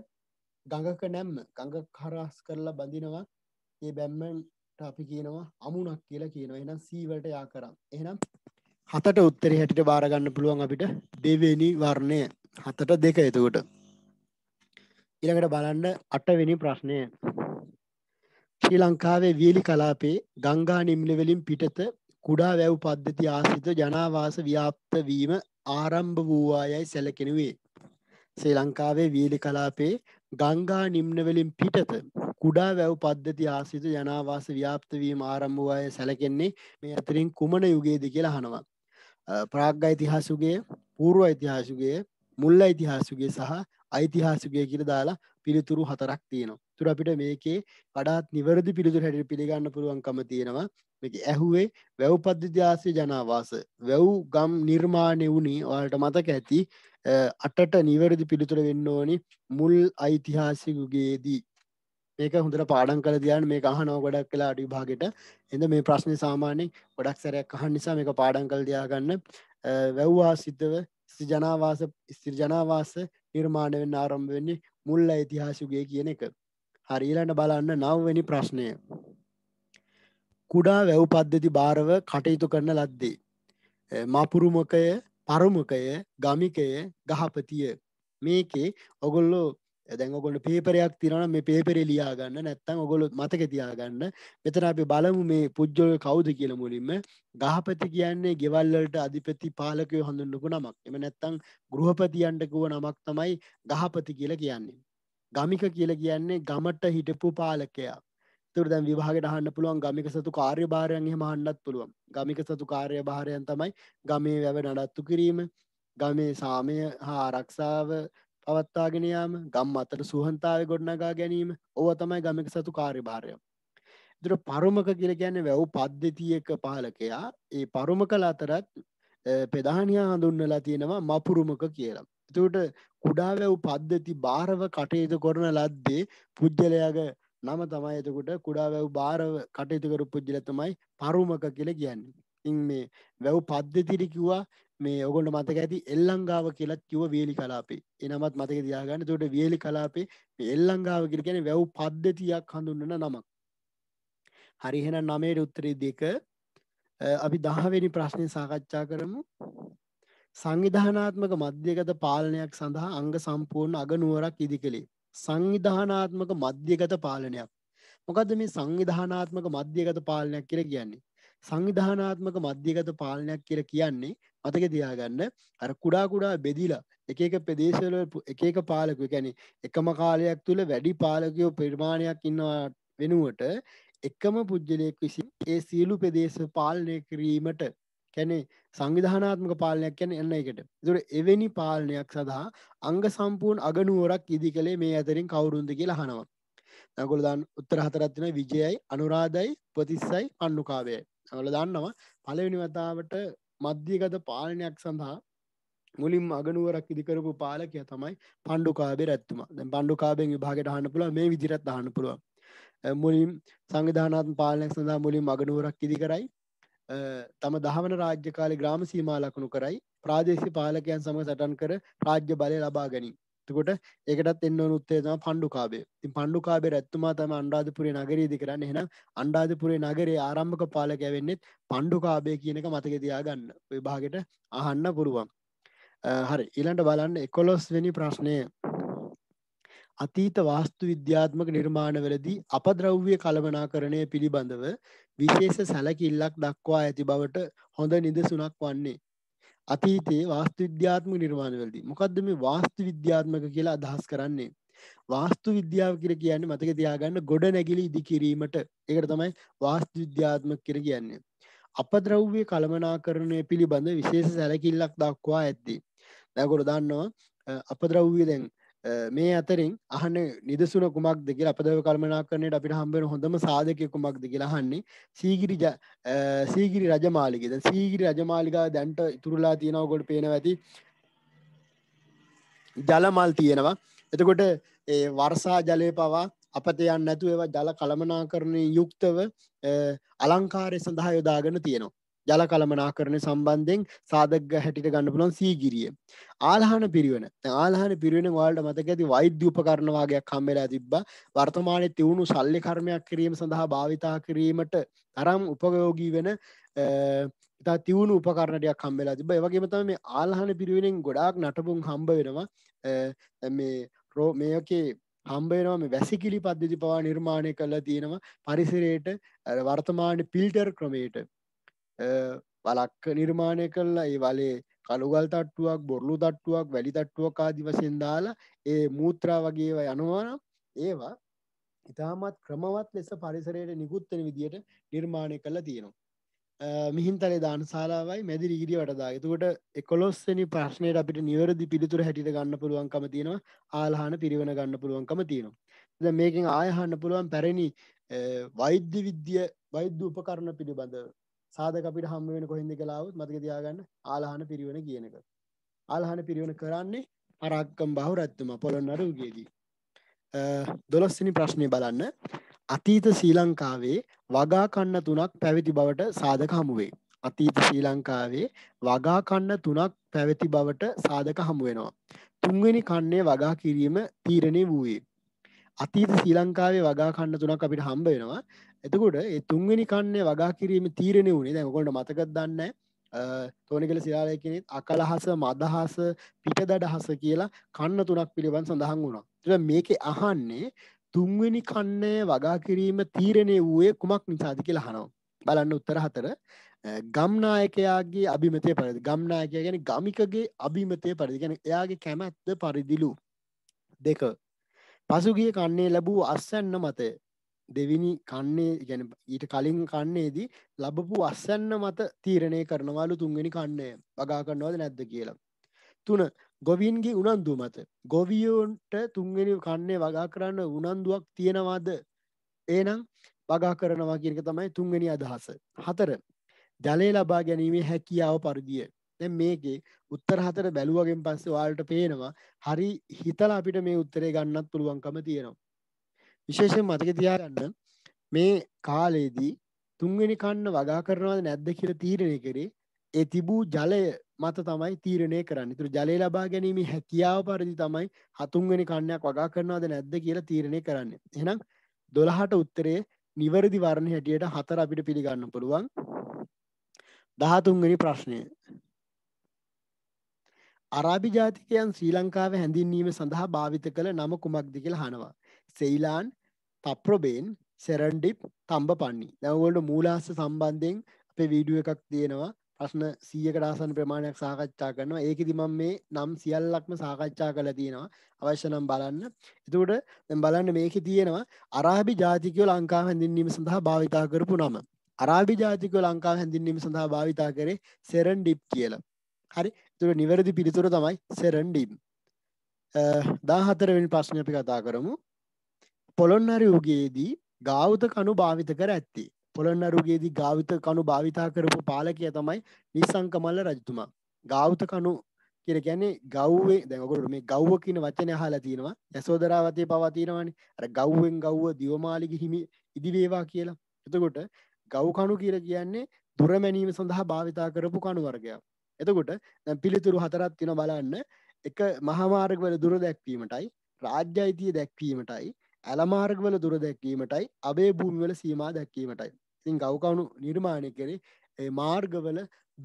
ගඟක නැම්ම ගඟ කරස් කරලා බඳිනවා ඒ බැම්මට අපි කියනවා අමුණක් කියලා කියනවා එනම් සීවලට යා කරම් එනම් හතට උත්තරේ හැටිට බාරගන්න පුළුවන් අපිට දෙවෙනි වර්ණය හතට දෙක එතකොට ඉළඟට බලන්න අටවෙනි ප්‍රශ්නය ශ්‍රී ලංකාවේ වියලි කලාපේ ගංගා නිම්නවලින් පිටත කුඩා වැව් පද්ධති ආසිත ජනාවාස ව්‍යාප්ත වීම ආරම්භ වූවායයි සැලකෙනුවේ. ශ්‍රී ලංකාවේ වීලි කලාපේ ගංගා නිම්නවලින් පිටත කුඩා වැව් පද්ධති ආසිත ජනාවාස ව්‍යාප්තවීම ආරම්භවාය සැලකෙන්නේ මේ අතරින් කුමන යුගයේද කියලා හනවා. ප්‍රාග්ග යිතිහාසුගේ පූර්ව යිතිහාසුගේ මුල්ල යිතිහාසුගේ සහ ඓතිහාසුගේ කියල දාලා පිළිතුරු හතරක් තියෙනවා. තුර අපිට මේකේ වඩාත් නිවැරදි පිළිතුරු හැටියට පිළිගන්න පුළුවන්කම තියෙනවා. මේක ඇහුවේ වැව් පද්ධතිආශ්‍රය ජනාවාස. වැව් ගම් නිර්මාණය වුණේ ඔයාලට මතක ඇති අටට නිවැරදි පිළිතුර වෙන්න ඕනි මුල් ඓතිහාසික යුගයේදී. මේක හොඳට පාඩම් කළ තියන් මේ අහනෝ ගොඩක් කලා අඩි භාගට එඳ මේ ප්‍රශ්නය සාමාන්‍යෙන් ගොඩක් සැරයක් අහන් නිසා මේක පාඩම් කළ දයාගන්න වැව්වා සිද්ධව ස්ති ජනවාස ස්තිර් ජනවාස නිර්මාණය වෙන්න ආරම්භ වෙන්නේ මුල් ඉතිහාසුගේ කියන එක. හරිලට බලන්න නවවැනි ප්‍රශ්නය. කුඩා වැව් පද්ධති භාරව කටයුතු කරන ලද්දේ. මපුරුමකය පරමකය ගමිකය ගහපතිය මේකේ ඔගොල්ලෝ Eh, දැන් ඔගොල්ලෝ පේපරයක් තියනවා මේ පේපරේ ලියා ගන්න නැත්නම් ඔගොල්ලෝ මතක තියා ගන්න. මෙතන අපි බලමු මේ පුජ්‍යල කවුද කියලා මුලින්ම. ගහපති කියන්නේ ගෙවල් වලට අධිපති පාලකයෝ හඳුන්වපු නමක්. එමෙ නැත්නම් ගෘහපතියන්ට කිව්ව නමක් තමයි ගහපති කියලා කියන්නේ. ගමික කියලා කියන්නේ ගමට හිටපු පාලකයා. ඒතර දැන් විභාගයට අහන්න පුළුවන් ගමික සතු කාර්යභාරයන් එහෙම අහන්නත් පුළුවන්. ගමික සතු කාර්යභාරයන් තමයි ගමේ වැව නඩත්තු කිරීම, ගමේ සාමය හා ආරක්ෂාව පවත්තාගෙනයාම ගම් අතර සුහන්තාව ගොඩනගා ගැනීම ඕව තමයි ගමික සතු කාර්යභාරය. දුර පරුමක කියල ගැන වැව් පද්ධතියක පාලකයා ඒ පරුමකල අතරත් පෙදානයා හඳුන්නලා තියෙනවා මපුරුමක කියලා. එතුට කුඩා වැව් පද්ධති භාරව කටයුතු කොරන ලද්දේ පුද්ගලයාග නම තමයි එතකොට කුඩා වැව් භාරව කටයුතුකරු පුද්ගල තමයි පරුමක කියල කියන්නේ. ඉන් මේ වැව් පද්ධතිරිකිවා මේ ඔගොල්ට මතක ඇති එල්ලංගාව කියලත් කිව වියලි කලාපේ එනමත් මතක දයාගන්න තොට වියලි කලාපේ එල්ලංගාව කියල ගැන වැව් පද්ධතියක් හඳුන්නන නමක් හරිහෙන නමේට උත්තරේ දෙක අපි දහවෙනි ප්‍රශ්නය සාකච්ඡා කරමු සංවිධානාත්මක මධ්‍යගත පාලනයක් සඳහා අංග සම්පූර්ණ අගනුවරක් ඉදි කළේ සංවිධානාත්මක මධ්‍යගත පාලනයක් මොකද මේ සංවිධානාත්මක මධ්‍යගත පාලනයක් කියර කියන්නේ සංවිධානාත්මක මධ්‍යගත පාලනයක් කියර කියන්නේ මතක තියාගන්න අර කුඩා කුඩා බෙදිලා එක එක ප්‍රදේශවල එක එක පාලකයෝ කියන්නේ එකම කාලයක් තුල වැඩි පාලකයෝ ප්‍රමාණයක් ඉන්නවා වෙනුවට එකම පුජ්‍යලයක් විසින් ඒ සියලු ප්‍රදේශ පාලනය කිරීමට කැනේ සංවිධානාත්මක පාලනයක් කැන එන්න එකට තුර එවැනි පාලනයක් සඳහා අංග සම්පූර්ණ අගනුවරක් ඉදි කළේ මේ අතරින් කවුරුන්ද කියලා හනවා නගොල දන් උත්තර හතරත්වන විජයයි අනුරාධයි ප්‍රතිස්සයි අන්නුකාවයයි ඔල දන්නවා පලවෙනි වතාවට මධ්‍යගත පාලනයක් සඳහා මුලින් අගනුවරක් ඉදිකරපු පාලකය තමයි පණ්ඩු කාබේ රැත්තුම බණ්ඩු කාබෙන් විභාගට හන්න පුළුව මේ විදිරත් හන්න පුළුව මුලින් සංවිධානත් පාලනයක් සඳහා මුලින් අගනුවරක් ඉදි කරයි තම දහවන රාජ්‍ය කාලි ග්‍රාම සීමා ලකුණු කරයි ප්‍රාදේශි පාලකයන් සමඟ සටන් කර රාජ්‍ය බලය ලබා ගැනී තකොට ඒකටත් එන්න උත්තේ තම පණ්ඩු කාබේ තින් පණ්ඩු කාබේ රැත්තුමා තම අන්ඩාධපුරේ නගරීදි කරන්න එහෙනම් අන්ඩාධපුරේ නගරේ ආරම්භක පාලකයවෙන්නෙත් පණ්ඩු කාබේ කියනක මතක තියාගන්න විභාගට අහන්න පුරුවන් හරි ඊළන්ට බලන්න එකොලොස් වෙනි ප්‍රශ්නය අතීත වාස්තු විද්‍යාත්මක නිර්මාණවලදී අපද්‍රව්‍ය කළමනාකරණය පිළිබඳව විශේෂ සැලකිල්ලක් දක්වා ඇති බවට හොඳ නිදසුනක් වන්නේ අතීතයේ වාස්තු විද්‍යාත්මක නිර්මාණවලදී මොකද්ද මේ වාස්තු විද්‍යාත්මක කියලා අදහස් කරන්නේ වාස්තු විද්‍යාව කියලා කියන්නේ මතක තියාගන්න ගොඩ නැගිලි ඉදිකිරීමට ඒකට තමයි වාස්තු විද්‍යාත්මක කියලා කියන්නේ අපද්‍රව්‍ය කළමනාකරණය පිළිබඳ විශේෂ සැලකිල්ලක් දක්වා ඇත්තේ දැන් ගොඩ දන්නවා අපද්‍රව්‍ය දැන් මේ අතරින් අහන නිදසුන කුමක් දෙගල අපදව කල්මනා කරනයට අපිට හම්බෙන හොඳම සාධකය කුමක් දෙගලහන්නේ සීගිරි සීගිරි රජමාලිකද සීගිරි රජමාලිකා දැන්ට ඉතුරලා තියෙනව ගොඩ පේන ඇති ජලමල් තියෙනවා එතකොට වර්සා ජලය පවා අපත යන්න නැතු ඒවා ජල කළමනා කරණය යුක්තව අලංකාරය සඳහා යොදාගෙන තියෙනවා ජල කළමනා කරන සම්බන්ධයෙන් සාධක හැටිට ගන්න පුළොන් සීගිරිය. ආල්හාන පිරිවෙන ආල්හන පිරිවෙන වාල්ට මතක ඇති වෛද්‍ය උපකරණවාගයක් කම්මලා තිබ්බ වර්තමානය තිවුණු සල්ලි කර්මයක් කිරීම සඳහා භාවිතා කිරීමට තරම් උපගයෝගී වෙන ඉතා තිවුණු උපකරණටයක් කම්බෙලා තිබ ඒවගේ තම මේ ආල්හන පිරිවෙනෙන් ගොඩාක් නටපුන් හම්බ වෙනවා මේ රෝ මේකේ හම්බේනම වැසිකිලි පද්ධති පවා නිර්මාණය කළ තියෙනවා පරිසරයට වර්තමාන පිල්ටර් ක්‍රමයට වලක්ක නිර්මාණය කරලා ඒ වලේ කළුගල් තට්ටුවක් බොරලු තට්ටුවක් වැලි තට්ටුවක් ආදි වශයෙන් දාලා ඒ මූත්‍රා වගේ ඒවා යනවා නම් ඒවා ඉතාමත් ක්‍රමවත් ලෙස පරිසරයට නිකුත් වෙන විදියට නිර්මාණය කරලා තියෙනවා මිහින්තලේ දාන සාලාවයි මැදි රීගිරිය වටදා එතුකොට එකොලොස්සනි ප්‍රශ්නයට අපිට නිවැරදි පිළිතුර හැටිට ගන්න පුළුවන්කම තියෙනවා ආලාහන පිරිවන ගන්න පුළුවන්කම තියෙනවා ද මේකින් ආයහන්න පුළුවන් පැරණි වෛද්‍ය විද්‍ය වෛද්‍ය උපකරණ පිළිබඳ සාධක අපිට හම්බ වෙන කොහෙන්ද කියලා આવුත් මතක තියාගන්න ආලහන පිරිවෙන කියන එක. ආලහන පිරිවෙන කරන්නේ අර අක්කම් බහු රැද්දම පොළොන්නරු උගියේදී. 12 වෙනි ප්‍රශ්නේ බලන්න. අතීත ශ්‍රී ලංකාවේ වගා කන්න තුනක් පැවති බවට සාධක හමු වේ. අතීත ශ්‍රී ලංකාවේ වගා කන්න තුනක් පැවති බවට සාධක හමු වෙනවා. තුන්වෙනි කන්නේ වගා කිරීම තීරණය වූයේ. අතීත ශ්‍රී ලංකාවේ වගා කන්න තුනක් අපිට හම්බ වෙනවා. එතකොට ඒ තුන්වෙනි කන්නේ වගා කිරීම තීරණය වුණේ දැන් ඔයගොල්ලෝ මතකද දන්නේ තෝනිගල සිරාලය කෙනෙක් අකලහස මදහස පිටදඩහස කියලා කන්න තුනක් පිළිබඳ සඳහන් වුණා. ඒක මේකේ අහන්නේ තුන්වෙනි කන්නේ වගා කිරීම තීරණය වූයේ කුමක් නිසාද කියලා අහනවා. බලන්න උත්තර හතර ගම්නායකයාගේ අභිමතය පරිදි ගම්නායකයා ගැන ගමිකගේ අභිමතය පරිදි ගැන එයාගේ කැමැත්ත පරිදිලු දෙක පසුගිය කන්නේ ලැබූ අස්සන්න මතය දෙවිනි කන්නේ ගැන ඊට කලින් කන්නේදී ලබපු අස්සන්න මත තීරණය කරනවාලු තුන්වෙනි කන්නේ වගා කරනවාද නැද්ද කියලා. තුන ගොවින්ගේ උනන්දු මත ගොවියෝන්ට තුන්වෙනි කන්නේ වගා කරන්න උනන්දුවක් තියෙනවාද ඒනම් වගා කරනවා කියනක තමයි තුන්වෙනි අදහස. හතර ජලය ලබා ගැනීමේ හැකියාව පරිදිය දැ මේකේ උත්තර හතර බැලුවගෙන් පස්සේ වාල්ට පේනවා හරි හිතල අපිට මේ උත්තරේ ගන්නත් පුළුවන්කම තියෙනවා විශේෂයෙන් මතක තියාගන්න මේ කාලයේදී තුන්වෙනි කන්න වගා කරනවද නැද්ද කියලා තීරණය කරේ ඒ තිබූ ජලය මත තමයි තීරණය කරන්න තුර ජලය ලබා ගැනීම හැකියාව පරිදි තමයි හතුන්වෙනි කන්නයක් වගා කරනවද නැද්ද කියලා තීරණය කරන්න එහෙනම් දොළහට උත්තරේ නිවැරදි වර්ණ හැටියට හතර අපිට පිළිගන්න පුළුවන් දහතුන්වෙනි ප්‍රශ්නය අරාබි ජාතිකයන් ශ්‍රී ලංකාව හැඳින්වීම සඳහා භාවිත කළ නම කුමක්ද කියලා අහනවා. සෙයිලාන් පප්‍රොබේන් සෙරන්ඩිප් තම්බ පන්නේ දැවගොල්ට මූලාස සම්බන්ධයෙන් අපේ වීඩුව එකක් තියෙනවා ප්‍රශ්න සීයකටාසන් ප්‍රමාණයක් සාකච්ඡා කරනවා ඒක දිමම් මේ නම් සියල්ලක්ම සාකච්ඡා කළ තියෙනවා අවශ්‍ය නම් බලන්න එතුකට බලන්න මේක තියෙනවා අරාභි ජාතිකයෝ ලංකා හැඳින්වීම සඳහා භාවිතා කරපු නම අරාභි ජාතිකයෝ ලංකා හැඳින්වීම සඳහා භාවිතා කරේ සෙරන් ඩිප් කියල හරි තුට නිවැරදි පිළිතුර තමයි සෙරන්ඩිම් දාහතරවෙනි ප්‍රශ්නය අපි කතා කරමු පොළොන්නරුගේදී ගාවත කණු භාවිත කර ඇත්තේ. පොළොන්නරුගේදී ගාවිත කණු භාවිතා කරපු පාලකය තමයි නිසංකමල්ල රජතුමා. ගාවත කණු කියලා කියන්නේ ගව්වේ දැන් ඔයගොල්ලෝ මේ ගව්ව කියන වචනේ අහලා තියෙනවා. යසෝදරාවතේ පවා තියෙනවානේ. අර ගව්වෙන් ගව්ව දිවමාලිගේ හිමි ඉදි වේවා කියලා. එතකොට ගව් කණු කියලා කියන්නේ දුර මැනීම සඳහා භාවිතා කරපු කණු වර්ගයක්. එතකොට දැන් පිළිතුරු හතරක් තියෙනවා බලන්න. එක මහා මාර්ගවල දුර දැක්වීමටයි, රාජ්‍ය අයිතිය දැක්වීමටයි, ඇලමාර්ගවල දුර දැක්වීමටයි අබේ භූමිවල සීමා දැක්වීමටයි ඉතින් ගෞකවුණු නිර්මාණය කෙරෙ ඒ මාර්ගවල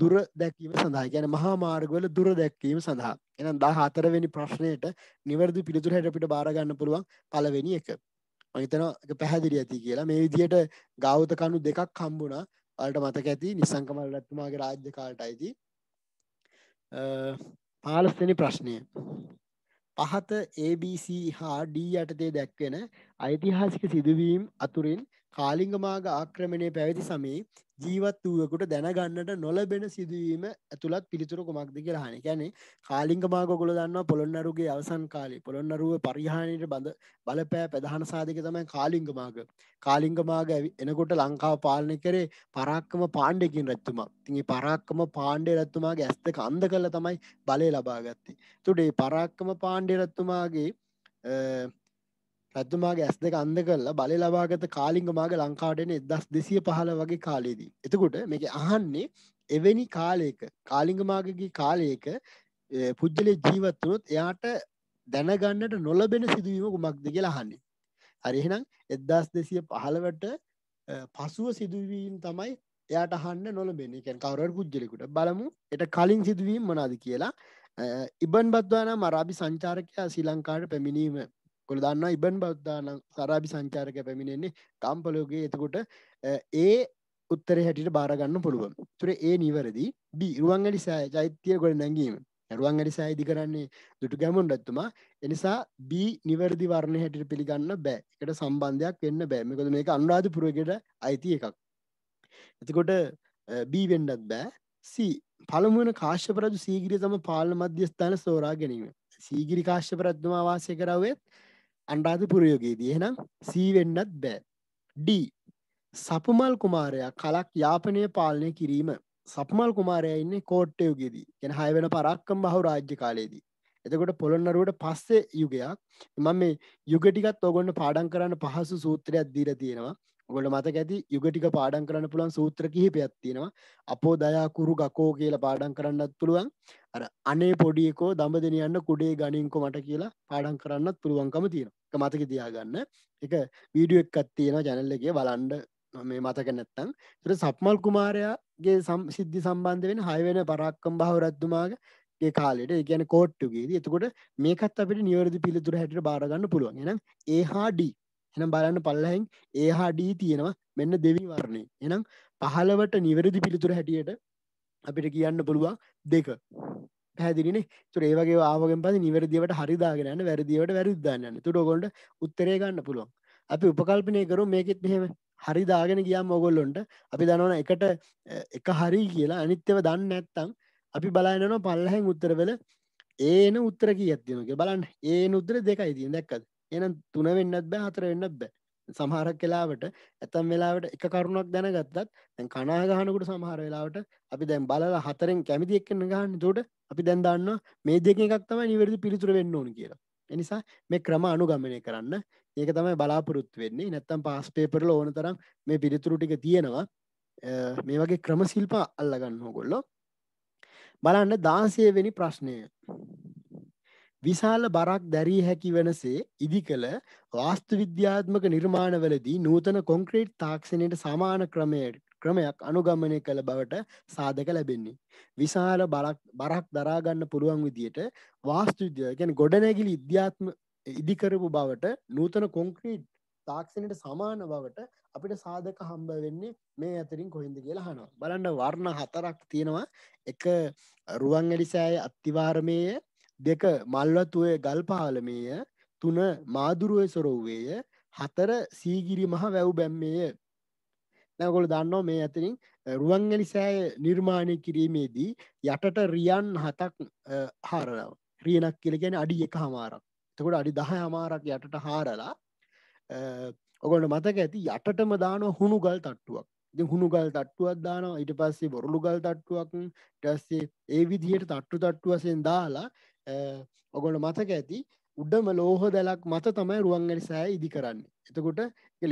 දුර දැක්වීම සඳහා ගැන මහා මාර්ගවල දුර දැක්වීම සඳහා එනම් දා හතරවෙනි ප්‍රශ්නයට නිවැරදි පිළිතුර හැට අපිට බාරගන්න පුළුවන් පළවෙනි එක මහිතන පැහැදිලි ඇති කියලා මේ විදියට ගෞත කණු දෙකක් හම්බුණා වලට මතක ඇති නිසංකමල් රැත්තුමාගේ රාජ්‍ය කාලට අයිති පාලස්තනි ප්‍රශ්නය පහත ABC හා D යටතේ දැක්වෙන ඓතිහාසික සිදුවීම් අතුරින් කාලිංග මාග ආක්‍රමණය පැවැති සමේ ජීවත් වූවකුට දැනගන්නට නොලබෙන සිදුවීම ඇතුළත් පිළිතුර කුමක්ද කියලා හන කියන්නේ කාලිංග මාගොල දන්න පොළොන්නරුගේ අවසන් කාලේ පොළොන්නරුව පරිහානියට බඳ බලපෑ ප්‍රධාන සාධක තමයි කාලිංග මාග කාලිංග මාග එනකොට ලංකාව පාලනය කරේ පරාක්කම පාණ්ඩයකින් රැත්තුමා තිගේ පරාක්කම පාණ්ඩය රැත්තුමාගේ ඇස්ත කන්ද කල තමයි බලය ලබාගත්තේ තුටේ පරාක්කම පාණ්ඩය රැත්තුමාගේ පැත්තුමාගේ ඇස් දෙක අන්ද කරලා බලය ලබාගත කාලිංග මාගේ ලංකාටන එදස් දෙසිය පහල වගේ කාලයේදී. එතකොට මේක අහන්නේ එවැනි කාලයක කාලිංගමාගගේ කාලයක පුද්ගලය ජීවත්වනොත් එයාට දැනගන්නට නොලබෙන සිදුවීම කුමක්ද කියලා අහන්නේ. හරිහෙනම් එදස් දෙසිය පහළවට පසුව සිදුවීම් තමයි එයට අහන්න නොලබෙන එකැන් කවර පුද්ගලෙකුට බලමු එට කලින් සිදුවීම් මනාද කියලා ඉබන් බද්වාන මරාබි සංචාරකයා ශ්‍රී ලංකාට පැමිණීම කොළ දන්න ඉබන් බෞද්ධාන කරාබි සංචාරක පැමිණෙන්නේ කම්පලෝගේ එතකොට ඒ උත්තර හැටිට බාරගන්න පුළුවන් තුරේ ඒ නිවරදි බිරුවන් අලිසා චෛත්‍යය ගොඩ නැගීම ඇරුවන් අලිසා ඉදි කරන්නේ දුටු ගැමුන් රත්තුමා එනිසා බී නිවැරදි වර්ණ හැටිට පිළිගන්න බෑ එකට සම්බන්ධයක් වෙන්න බෑ මෙකොද මේක අනුරාධපුරුවකට අයිති එකක් එතකොට බී වෙන්ඩත් බෑ සී පළමුුවන කාශ්‍යපරජු සීගිරිය තම පාල මධ්‍යස්ථාන සෝරා ගැනීම සීගිරි කාශ්‍යපරත්තුමා වාසය කරවෙත් අන්රාධපුරයෝගේදී එහෙනම් සීවෙන්නත් බෑ. D සපුමල් කුමාරයා කලක් යාපනය පාලනය කිරීම සපමල් කුමාරය ඉන්න කෝට්ටයයුගෙදී ගැන හයවෙන පරක්කම් බහු රාජ්‍ය කාලයේදී එතකොට පොළොන්නරුවට පස්සේ යුගයක් මම මේ යුගටිකත් ඔගොන්න පාඩන් කරන්න පහසු සූත්‍රයක් දීර තියෙනවා ගොඩ මතක ඇති යුගටික පාඩන් කරන්න පුළන් සූත්‍ර කිහිපයක් තියෙනවා අපෝ දයාකුරු ගකෝ කියලා පාඩන් කරන්නත් පුළුවන් අර අනේ පොඩියකෝ දම්බ දෙනියන්න කුඩේ ගනින්කො මට කියලා පාඩන් කරන්නත් පුළුවන්කම තියෙනවා මතක තියාගන්න එක වීඩියෝ එකක් තියෙන ජැනල්ලගේ බලන්ඩ මේ මතක නැත්තං තුර සප්මල් කුමාරයාගේ සම් සිද්ධි සම්බන්ධ වෙන හයවෙන පරක්කම් භාවරද්දුමාගේ ඒ කාලෙට ගැන කෝට්ටුගේද එතකොට මේකත් අපට නිවරදි පිළිතුර හැට බාරගන්න පුළුවන් එනම් ඒ හාඩ එනම් බලන්න පල්ලහෙන් ඒ හාඩී තියෙනවා මෙන්න දෙවී වරණය එනම් පහලවට නිවැරදි පිළිතුර හැටියට අපිට කියන්න පුළුවන් දෙක පැදිරින තුර ඒවගේ ආවගෙන් පද නිවැරදිවට හරිදාගෙනන්න වැරදිවට වැරදිදාන්න තුට ගොඩ උත්තරේ ගන්න පුළුවන් අපි උපකල්පනය කරු මේකෙත් මෙහෙම හරිදාගෙන ගියාම් ඔගොල්ලොන්ට අපි දනවන එකට එක හරි කියලා අනිත්‍යව දන්න ඇත්තම් අපි බලන්නන පල්ලහැන් උත්තරවල ඒන උත්තර කියත් තියනක බලන්න ඒ උද්දර දෙකයි තිය දැක්කද එනම් තුන වෙන්නත් බෑ හතර වෙන්නත් බෑ සමහරක් කලාවට ඇතම් වෙලාවට එක කරුණක් දැනගත්තත් දැන් කනාගහනකුට සමහර වෙලාවට අපි දැන් බලලා හතරෙන් කැමති එක්කන්න ගහන්න තෝට අපි දැන් දන්න මේ දෙක එකක් තමයි නිවැරදි පිළිතුර වෙන්න ඕන කියලා එනිසා මේ ක්‍රම අනුගමනය කරන්න ඒක තමයි බලාපොරොත්තු වෙන්නේ නැත්තම් පාස් පේපරල ඕන තරම් මේ පිළිතුරු ටික තියෙනවා මේ වගේ ක්‍රම ශිල්ප අල්ලගන්න හොකොල්ලෝ බලන්න 16 වෙනි ප්‍රශ්නය. විශාල බරක් දැරිය හැකි වෙනසේ ඉදි කළ වාස්තු විද්‍යාත්මක නිර්මාණවලදී නූතන කොන්ක්‍රීට් තාක්ෂණයට සමාන ක්‍රමයට ක්‍රමයක් අනුගමනය කළ බවට සාධක ලැබෙන්නේ. විශාල බරක් දරාගන්න පුළුවන් විදියට වාස්තු විද්‍යාව ගැන ගොඩනැගිලි ඉද්‍යාත්ම ඉදිකරපු බවට නූතන කොන්ක්‍රීට් තාක්ෂණයට සමාන බවට අපිට සාධක හම්බ වෙන්නේ මේ අතරින් කොහින්ද කියලා හනවා බලන්න වර්ණ හතරක් තියෙනවා එක රුවන් ඇඩිසෑය අත්තිවාරමය දෙක මල්වතුවය ගල්පාලමය තුන මාදුරුවය සොරව්වේය හතර සීගිරි මහ වැැව් බැම්මේය නැකොල දන්නෝ මේ ඇතරින් රුවන්ගලි සෑය නිර්මාණය කිරීමේදී යටට රියන් හතක් හාරලව රියනක් කියලගැන අඩි එක හමාරක් තකොට අඩි දහ හමාරක් යටට හාරලා ඔගොට මතක ඇති යටටම දාන හුණු ගල් තට්ටුවක් දෙ හුණු ගල් තට්ටුවක් දාන ඉට පස්සේ බොරලු ගල් තට්ටුවක් ටස්සේ ඒ විදිහයට තට්ටු තට්ටුවසෙන් දාලා ඔගොට මතක ඇති උඩම ලෝහ දැලක් මත තමයි රුවන්ගලි සෑ ඉදි කරන්න එතකොට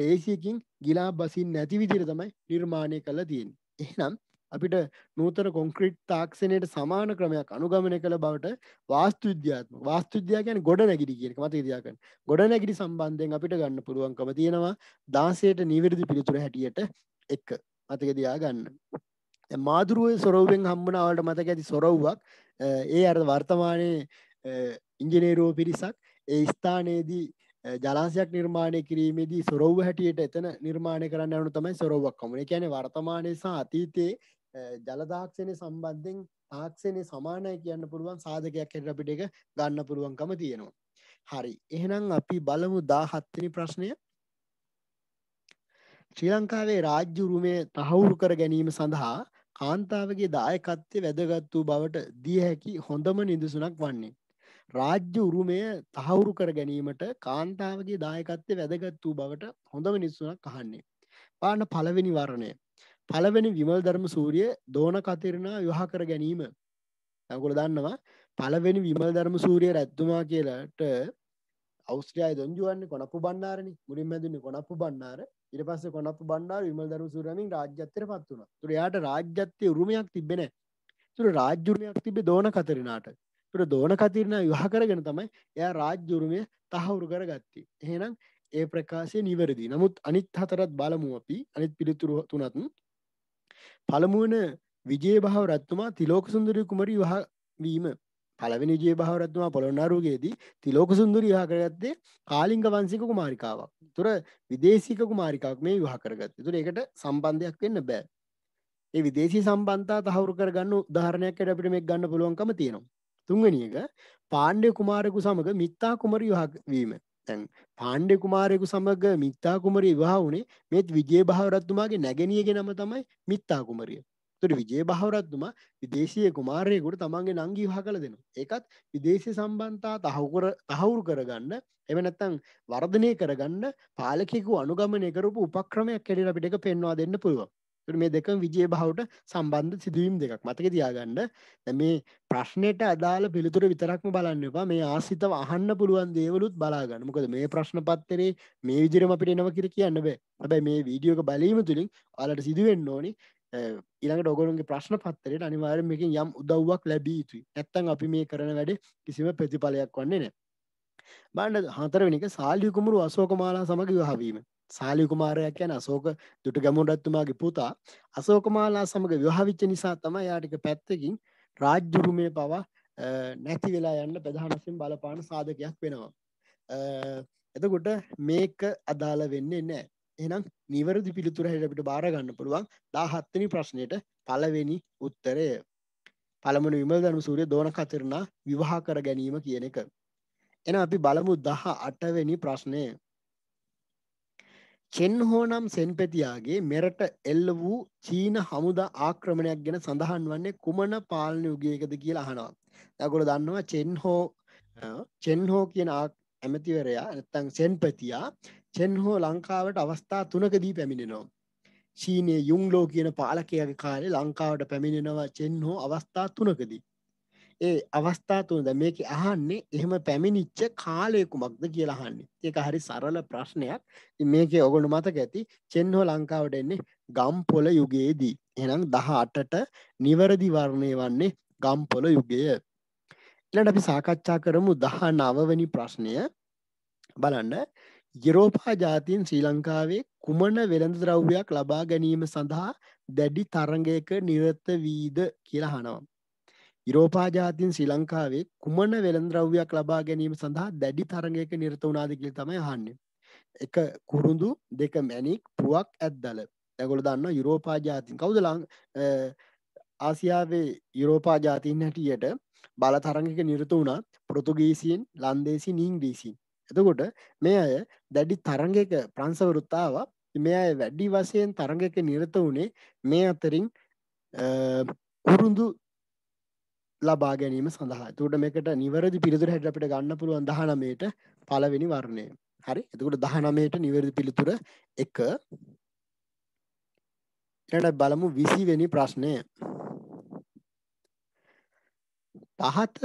ලේසියකින් ගිලා බසින් නැති විදිර තමයි නිර්මාණය කළ තියෙන් එහනම් අපිට නූතන කොන්ක්‍රීට් තාක්ෂණයට සමාන ක්‍රමයක් අනුගමනය කළ බවට වාස්තු විද්‍යාත්ම වාස්තු විද්‍යා කියන්නේ ගොඩ නැගිරි කියන එක මත ඉදියා කරන ගොඩ නැගිරි සම්බන්ධයෙන් අපිට ගන්න පුළුවන්කම තියෙනවා 16ට නිවැරදි පිළිතුර හැටියට එක මතක තියා ගන්න. දැන් මාදුරුවේ සොරව්වෙන් හම්බුණා වලට මතක ඇති සොරව්වක් ඒ අර වර්තමානයේ ඉංජිනේරුවෝ පිරිසක් ඒ ස්ථානයේදී ජලාසයක් නිර්මාණය කිරීමේදී සොරව්ව හැටියට එතන නිර්මාණය කරන්න යනු තමයි සොරව්වක් කමුණ කියන්නේ වර්තමානයේ සහ අතීතයේ ජලදාක්ෂණය සම්බන්ධෙන් තාක්ෂණය සමානයි කියන්න පුළුවන් සාධකයක් හැට අපිට එක ගන්න පුළුවන්කම තියෙනවා. හරි එහෙනම් අපි බලමු දාහත්වනි ප්‍රශ්නය ශ්‍රී ලංකාවේ රාජ්‍ය උරුමය තහවුරු කර ගැනීම සඳහා කාන්තාවගේ දායකත්වය වැදගත් වූ බවට දිය හැකි හොඳම නිදසුනක් වන්නේ. රාජ්‍ය උරුමය තහවුරු කර ගැනීමට කාන්තාවගේ දායකත්වය වැදගත් වූ බවට හොඳම නිසුනක් අහන්නේ. පාන පළවෙනි වරණය පළවෙනි විමල් ධර්ම සූරිය දෝන කතිරණා යොහ කර ගැනීම ඇකුල දන්නවා පළවෙනි විමල් ධර්ම සූරිය රැත්තුමා කියලට අවස්ට්‍රයා දොන්ජුවන්න කොනපු බන්නාරණ මුලින් මැදන්න කොනපු බන්නාර ඉට පස්ස කොනපු බන්නාර විමල් ධර්ම සූරමින් රාජ්‍යත්තර පත් වුණ තුර යාට රාජ්‍යත්තය උරුමයක් තිබෙන තුර රාජ්‍යුරමයක් තිබේ දෝන කතරනාට තුර දෝන කතිරණ යහ කරගෙන තමයි එය රාජ්‍යුරුමය තහවුරු කර ගත්ති එහෙනම් ඒ ප්‍රකාශය නිවැරදි නමුත් අනිත් හතරත් බලමු අපි අනිත් පිළිතුරු තුනත් පළමුුවන විජේභාව රත්තුමා තිලෝක සුන්දරය කුමරි වහ වීම පළවෙනි ජේභාව රත්තුමා පොළොන්නාරුගේදී තිලෝක සුන්දරී වහ කරගත්තේ කාලිංග වන්සික කුමාරිකාවක් තුර විදේශික කුමාරිකාවක් මේ විවාහ කරගත්ත තුර එකට සම්බන්ධයක් වෙන්න බෑ ඒ විදේශී සම්බන්තා තහවුරු කරගන්න උදාහරණයක් ඇයට අපිට මේ ගන්න පුළුවන්කම තියෙනවා තුන්වනියක පාණ්ඩය කුමාරකු සමඟ මිත්තා කුමරි වහවීම තැන් පාණ්ඩෙ කුමාරයකු සමග මිත්තා කුමරිය විවාහ වුණේ මෙත් විජේ භාවරත්තුමාගේ නැගණියගේ නම තමයි මිත්තා කුමරිය. එතකොට විජේ භාවරත්තුමා විදේශීය කුමාරයෙකුට තමන්ගේ නංගි විවාහ කළ දෙනවා. ඒකත් විදේශීය සම්බන්ධතා තහවුරු කරගන්න එහෙම නැත්නම් වර්ධනය කරගන්න පාලකයෙකු අනුගමනය කරපු උපක්‍රමයක් ඇරෙලා අපිට ඒක පෙන්වා දෙන්න පුළුවන්. මේ දෙක විජය බහුට සම්බන්ධ සිදුවීම් දෙකක් මතක තියාගන්න මේ ප්‍රශ්නයට අදාළ පිළිතුර විතරක්ම බලන්න එපා මේ ආසිතව අහන්න පුළුවන් දේවලුත් බලාගන්න මොකද මේ ප්‍රශ්න පත්තරේ මේ විදිරම අපිට එනව කිර කියන්න බෑ හැබැයි මේ වීඩියෝක බැලීම තුළින් ඔයාලට සිදුවෙන්න ඕනි ඊළඟට ඔගොලුන්ගේ ප්‍රශ්න පත්තරයට අනිවාර්යෙන් මේකෙන් යම් උදව්වක් ලැබිය යුතුයි නැත්තම් අපි මේ කරන වැඩේ කිසිම ප්‍රතිඵලයක් වන්නේ නැහැ බණ්ඩ හතරවෙනික සාලිකුමරු අශෝකමාලා සමග විවාහවීම සාලිකුමාරයක් යන අසෝක දුට ගැමුණරත්තුමාගේ පුතා අසෝකමාලා සමඟ විවාහවිච්ච නිසා තමයි යාටික පැත්තකින් රාජ්ජුරුමය පවා නැති වෙලා යන්න ප්‍රධානසින් බලපාන සාධකයක් වෙනවා. එතකොට මේක අදාළ වෙන්නේ නෑ. එනම් නිවරදි පිළිතුර හැටපිට බාරගන්න පුළුවන් දාහත්තනි ප්‍රශ්නයට පලවෙනි උත්තරය. පළමන විමල් දනු සූරය දෝන කතරනා විවාහ කර ගැනීම කියන එක. එන අපි බලමු දහ අටවෙනි ප්‍රශ්නය චෙන්හෝනම් සෙන්පැතියාගේ මෙරට එල්ල වූ චීන හමුදා ආක්‍රමණයක් ගැන සඳහන් වන්නේ කුමන පාලන යුගයකද කියලා අහනවා. දකොල දන්නවා චෙන්හෝ චෙන්හෝ කියන ඇමතිවරයා ඇත්තං සෙන්පැතියා චෙන්හෝ ලංකාවට අවස්ථා තුනකදී පැමිණෙනවා. චීනය යුංලෝ කියන පාලකයගේ කාලේ ලංකාවට පැමිණෙනවා චෙන්හෝ අවස්ථා තුනකදී. ඒ අවස්ථා තුනද මේක අහන්නේ එහෙම පැමිණිච්ච කාලය කුමක්ද කියලා අහන්නේ. ඒක හරි සරල ප්‍රශ්නයක්. මේකේ ඔගොල්ලෝ මතක ඇති චෙන්හෝ ලංකාවට එන්නේ ගම්පොළ යුගයේදී. එහෙනම් 18ට නිවැරදි වර්ණය වන්නේ ගම්පොළ යුගය. ඊළඟට අපි සාකච්ඡා කරමු 19 වෙනි ප්‍රශ්නය. බලන්න යුරෝපා ජාතීන් ශ්‍රී ලංකාවේ කුමන වෙළඳ ද්‍රව්‍යයක් ලබා ගැනීම සඳහා දැඩි තරගයක නිරත වීද කියලා අහනවා. යුරෝපාජාතින් ශ්‍රී ලංකාවේ කුමන වෙළඳද්‍රව්‍යයක් ලබා ගැනීම සඳහා දැඩි තරගයක නිරත වුණාද කියලා තමයි අහන්නේ. එක කුරුඳු දෙක මැණික් පුවක් ඇද්දල. ඒගොල්ලෝ දන්නවා යුරෝපාජාතින් කවුද ආසියාවේ යුරෝපාජාතින් හැටියට බල තරගයක නිරත වුණා පෘතුගීසියෙන් ලන්දේසින් ඉංග්‍රීසින්. එතකොට මේ අය දැඩි තරගයක ප්‍රංශවෘත්තාව මේ අය වැඩි වශයෙන් තරගයක නිරත වුණේ මේ අතරින් කුරුඳු ලබා ගැනීම සඳහා තුට මේකට නිවැරදි පිළිතුර හැට අපිට ගන්න පුළුවන් දහනමයට පලවෙනි වර්ණය හරි එතකට දහනමයට නිවැරදි පිළිතුර එක එට බලමු විසිවෙනි ප්‍රශ්නය පහත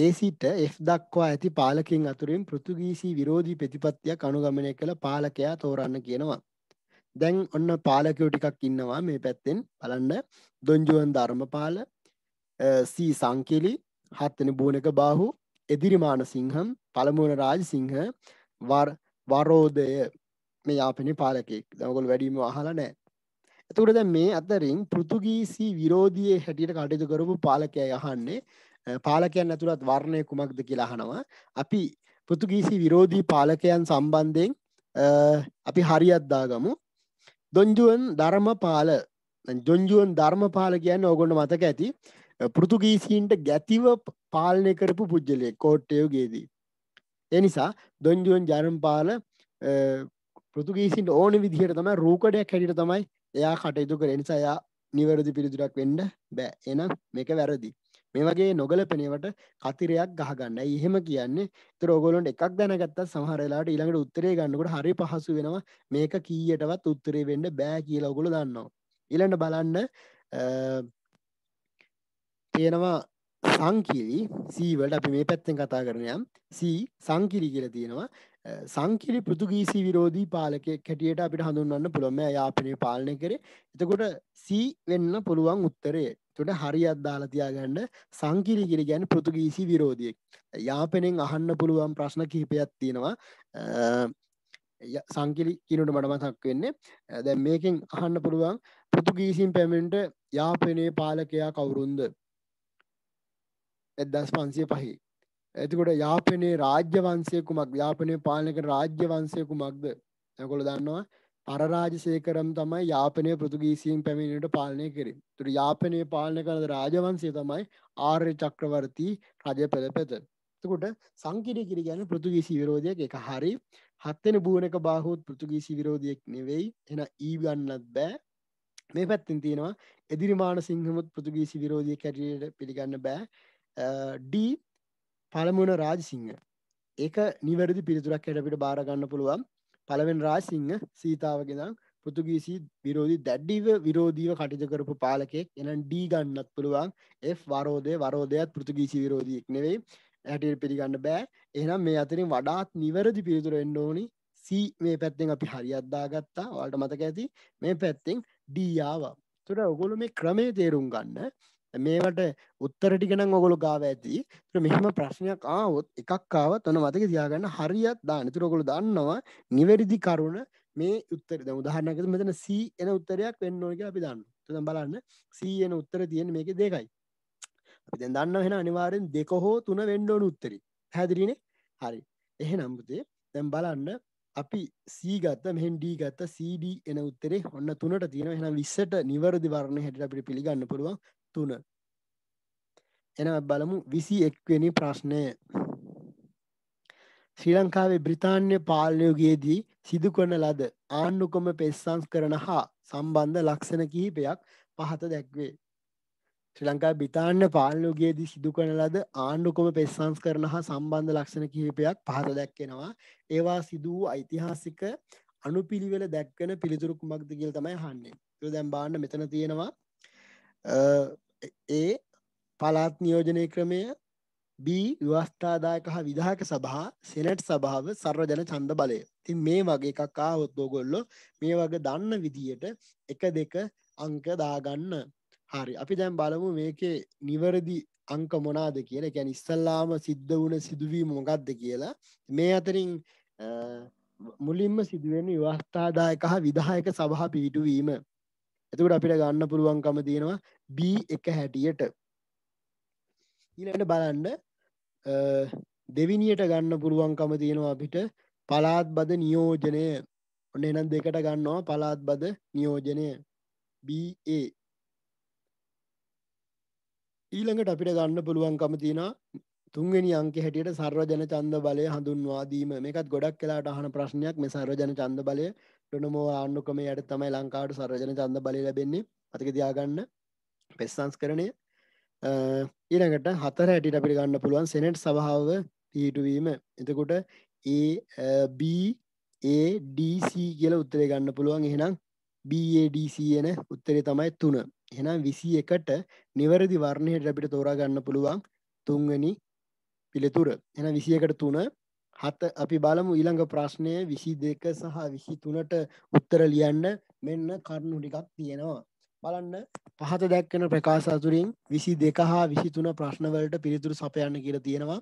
ඒ සිට එෆ් දක්වා ඇති පාලකින් අතුරින් පෘතුගීසි විරෝධී ප්‍රතිපත්තියක් අනුගමනය කළ පාලකයා තෝරන්න කියනවා දැන් ඔන්න පාලකයෝ ටිකක් ඉන්නවා මේ පැත්තෙන් බලන්න දොංජුවන් ධර්මපාල සී සංකෙලි හත්වන බූනක බාහු එදිරිමාන සිංහම් පළමුුවන රාජ සිංහ වරෝධය මේ යාපනි පාලකෙක් දවගොල් වැඩීම අහලා නෑ. එතුකටද මේ අතරින් පෘතුගීසි විරෝධිය හැටියට කටයුතු කරපු පාලකය යහන්නේ පාලකයන් ඇතුළත් වර්ණය කුමක්ද කියලා හනවා අපි පෘතුගීසි විරෝධී පාලකයන් සම්බන්ධයෙන් අපි හරියත්දාගමු දොංජුවන් ධර්මපාල ජොංජුවන් ධර්මපාල කියන්න ඕගොන්න මතක ඇති පෘතුගීසින්ට ගැතිව පාලනය කරපු පුද්ගලය කෝට්ටයෝගේදී. එනිසා දොන්ජුවන් ජරම්පාල පෘතුගීසින් ඕන විදිහයට තම රූකඩයක් හැටිට තමයි එයා කටයුතු කර නිසා එයා නිවැරදි පිළිතුරක් වෙන්න බෑ එනම් මේක වැරදි. මේ වගේ නොගල පෙනවට කතිරයක් ගහගන්න එහෙම කියන්නේ තර ඔගොලොන්ට එකක් දැනගත්ත සහරලාට ඊළඟට උත්තරේ ගන්නකට හරි පහසු වෙනවා මේක කීයටවත් උත්තරේ වෙන්න බෑ කියලා ඔගොල දන්නවා. ඉලට බලන්න තියෙනවා සංකිලි සීවලට අපි මේ පැත්තෙන් කතා කරනයම් සී සංකිලි කියල තියෙනවා සංකිලි පෘතුගීසි විරෝධී පාලක කැටියට අපිට හඳුන්වන්න පුළොම යාපනය පාලනය කරේ එතකොට සී වෙන්න පුළුවන් උත්තරේ තුට හරි අද්දාලා තියාගන්න සංකිලි කිරි ගැන පෘතුගීසි විරෝධියෙක් යාපනෙන් අහන්න පුළුවන් ප්‍රශ්න කිහිපයක් තියෙනවා සංකිලි කිරට මටමතක් වෙන්නේ දැ මේකෙන් අහන්න පුළුවන් පෘතුගීසින් පැමෙන්ට යාපනේ පාලකයා කවුරුන්ද එදස් පන්සිය පහි. ඇතිකොට යාපනයේ රාජ්‍ය වන්සය කුමක් යාපනය පාලනක රාජ්‍ය වන්සය කුමක්ද ඇකොළ දන්නවා පරරාජ සේකරම් තමයි යාපනය පෘතුගීසියෙන් පැමිණට පාලනය කිරින් තුර යාපනය පාලන කරද රාජවන්සේ තමයි ආර්ය චක්‍රවර්ති රජ පෙළ පෙත. තකොට සංකිරය කිරි ගැන පෘතුගීසි විරෝධයක් එක හරි හත්තෙන බුවනක බාහෝත් පෘතුගීසි විරෝධයක් නෙවෙයි එන ඊගන්නත් බෑ මේ පැත්තින් තියෙනවා එදිරිමාන සිංහමුත් පෘතුගීසි විරෝධය කැටියට පිළිගන්න බෑ ඩ පළමුුණ රාජසිංහ ඒක නිවැරදි පිරිතුරක් හැටපිට බාරගන්න පුළුවන් පළවෙන් රාසිංහ සීතාවගෙනම් පෘතුගීසි විරෝධී දැඩ්ඩිව විරෝධීව කටිත කරපු පාලකෙක් එනම් ඩී ගන්නත් පුළුවන් F වරෝධය වරෝධයත් පෘතුගීසි විරෝධීෙක් නෙවෙයි ඇටට පිළිගන්න බෑ එනම් මේ අතරින් වඩාත් නිවැරදි පිළිතුර එන්න ඕනි C මේ පැත්තෙන් අපි හරි අද්දාගත්තා වලට මතක ඇති මේ පැත්තෙන් ඩආවා තුට ඔගොලු මේ ක්‍රමේ තේරුම් ගන්න මේවට උත්තර ටිකනම් ඔගොලු ගාව ඇති තුර මෙහම ප්‍රශ්නයක් ආවොත් එකක් ආවත් ඔන මතක තියාගන්න හරිියත් දාන තුරකොළු දන්නවා නිවැරදි කරුණ මේ උත්තර ද උදාහරනකද මෙතන සී එන උත්තරයක් වෙන්න ඕනක අපි දන්න තුදම් බලන්න සීයන උත්තර තියෙන මේක දෙකයි අපි දන්න වෙන අනිවාරෙන් දෙක හෝ තුන වෙන්ඩෝන උත්තරි හැදිරිනේ හරි එහෙ නම්බුතේ දැම් බලන්න අපි සීගත්ත මෙහෙන් ඩී ගත්ත සඩ එන උත්තරේ ඔන්න තුනට තියෙන හෙන විස්සට නිවරදි වරණ හැට අපිට පිළිගන්න පුළුවන් තුන එන බලමු විසි එක්වනි ප්‍රශ්නය ශ්‍රී ලංකාවේ බ්‍රිතාන්‍ය පාලනයුගයේදී සිදුකරන ලද ආණ්ඩුකොම පෙස්සංස් කරන හා සම්බන්ධ ලක්ෂණ කිහිපයක් පහත දැක්වේ. ශ්‍රී ලංකා බිතාන්න පාලනයුගයේදී සිදුකරන ලද ආණ්ඩුකොම පෙස්සංස් කරන හා සම්බන්ධ ලක්ෂණ කිහිපයක් පහත දැක්කෙනවා ඒවා සිදු වූ ඓතිහාසික අනුපිළිවෙල දැක්කන පිළිතුරු කුමක්ද කියල තමයි හන්නේ. දැම් බාන්න මෙතන තියෙනවා ඒ පළාත් නියෝජනය ක්‍රමය B ව්‍යවස්ථාදායක හා විධායක සභා සෙනට් සභාව සර්වජන ඡන්ද බලය. ඉතින් මේ වගේ එකක් ආවොත් ඔයගොල්ලෝ මේ වගේ දන්න විදියට එක දෙක අංක දාගන්න. හරි. අපි දැන් බලමු මේකේ නිවැරදි අංක මොනවාද කියලා. ඒ කියන්නේ ඉස්සල්ලාම සිද්ධ වුණ සිදුවීම මොකක්ද කියලා. මේ අතරින් මුලින්ම සිදුවෙන ව්‍යවස්ථාදායක හා විධායක සභා පිහිටුවීම. එතකට අපිට ගන්න පුළුවන්කම තියෙනවා B එක හැටියට ඊළට බලන්න දෙවිනියට ගන්න පුළුවන්කම තියෙනවා අපිට පලාත් බද නියෝජනය ඔන්න එනම් දෙකට ගන්නවා පලාත් බද නියෝජනය BA ඊළඟට අපිට ගන්න පුළුවන්කම තියෙනවා තුන්වෙනි අංක හැටියට සර්වජන චන්ද බලය හඳුන්වාදීම මේකත් ගොඩක් කලාට අහන ප්‍රශ්නයක් මේ සර්වජන චන්ද බලය ටොනමෝ ආණ්ඩුකම යට තමයි ලංකාවට සරජන චන්ද බල ලැබෙන්නේ අතික දයාගන්න පෙස්සංස් කරණය ඊළඟට හතර හැටිට අපි ගන්න පුළුවන් සෙනට් සභාව පීටුවීම එතකොට ඒBADC කියල උත්තරේ ගන්න පුළුවන් එහෙනම් BADC එන උත්තරේ තමයි තුන එහෙනම් විසි එකට නිවැරදි වර්ණයට අපිට තෝරා ගන්න පුළුවන් තුන්වැනි පිළිතුර එන විසියකට තුන හත අපි බලමු ඊළඟ ප්‍රශ්නය විසි දෙක සහ විසි තුනට උත්තර ලියන්න මෙන්න කරුණු ටිකක් තියෙනවා. බලන්න පහත දැක්කෙන ප්‍රකාශ අතුරින් විසි දෙක හා විසි තුන ප්‍රශ්නවලට පිළිතුරු සපයන්න කියල තියෙනවා.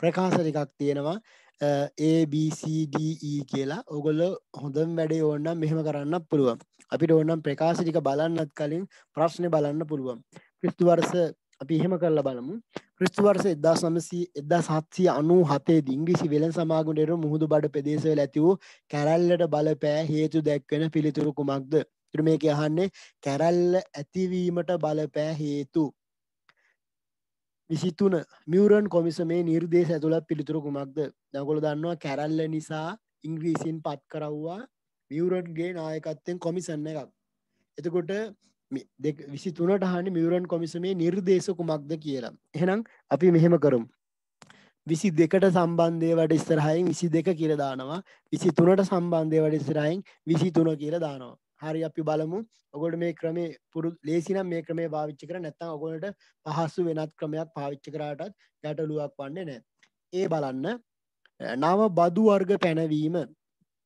ප්‍රකාශ ටිකක් තියෙනවා ABCDE කියලා ඔගොල්ල හොඳම් වැඩේ ඕන්නම් මෙහෙම කරන්න පුළුවන්. අපිට ඕනම් ප්‍රකාශ ටික බලන්නත් කලින් ප්‍රශ්නය බලන්න පුළුවන්. ක්‍රිස්තු වර්ස අපි එහෙම කරලා බලමු ක්‍රිස්තුවර්ස එදා සමසී එදා සත්සය අනු හතේ දිංග්‍රිසි වෙළන් සමාගුණටරු මුහුදු බඩ පෙදේශවල ඇතිවූ කැරල්ලට බලපෑ හේතු දැක්වෙන පිළිතුරු කුමක්ද තුර මේ කියහන්නේ කැරල්ල ඇතිවීමට බලපෑ හේතු විසිතුන මියරන් කොමිසමේ නිර්දේශ ඇතුළත් පිළිතුරු කුමක්ද නගොල දන්නවා කැරල්ල නිසා ඉංග්‍රීසින් පත් කරව්වා මියරන්ගේ නායකත්තෙන් කොමිසන්න එකක් එතකොට විසි තුනට හනි මියුරන් කොමිසමේ නිර්දේශ කුමක්ද කියලා. එහෙනම් අපි මෙහෙම කරමු. විසි දෙකට සම්බන්ධය වට ඉස්සරහයින් විසි දෙක කියල දානවා විසි තුනට සම්බන්ධය වට ඉස්සරයින් විසි තුන කියල දානවා. හරි අපි බලමු ඔගොට මේ ක්‍රමේ පුරු ලේසිනම් මේ ක්‍රමේ භාවිච්ච කර නැත්තම් ඔගොලට පහස්සු වෙනත් ක්‍රමයක් පාවිච්ච කරාටත් ගැටලුවක් වන්නේ නෑ. ඒ බලන්න නව බදු වර්ග පැනවීම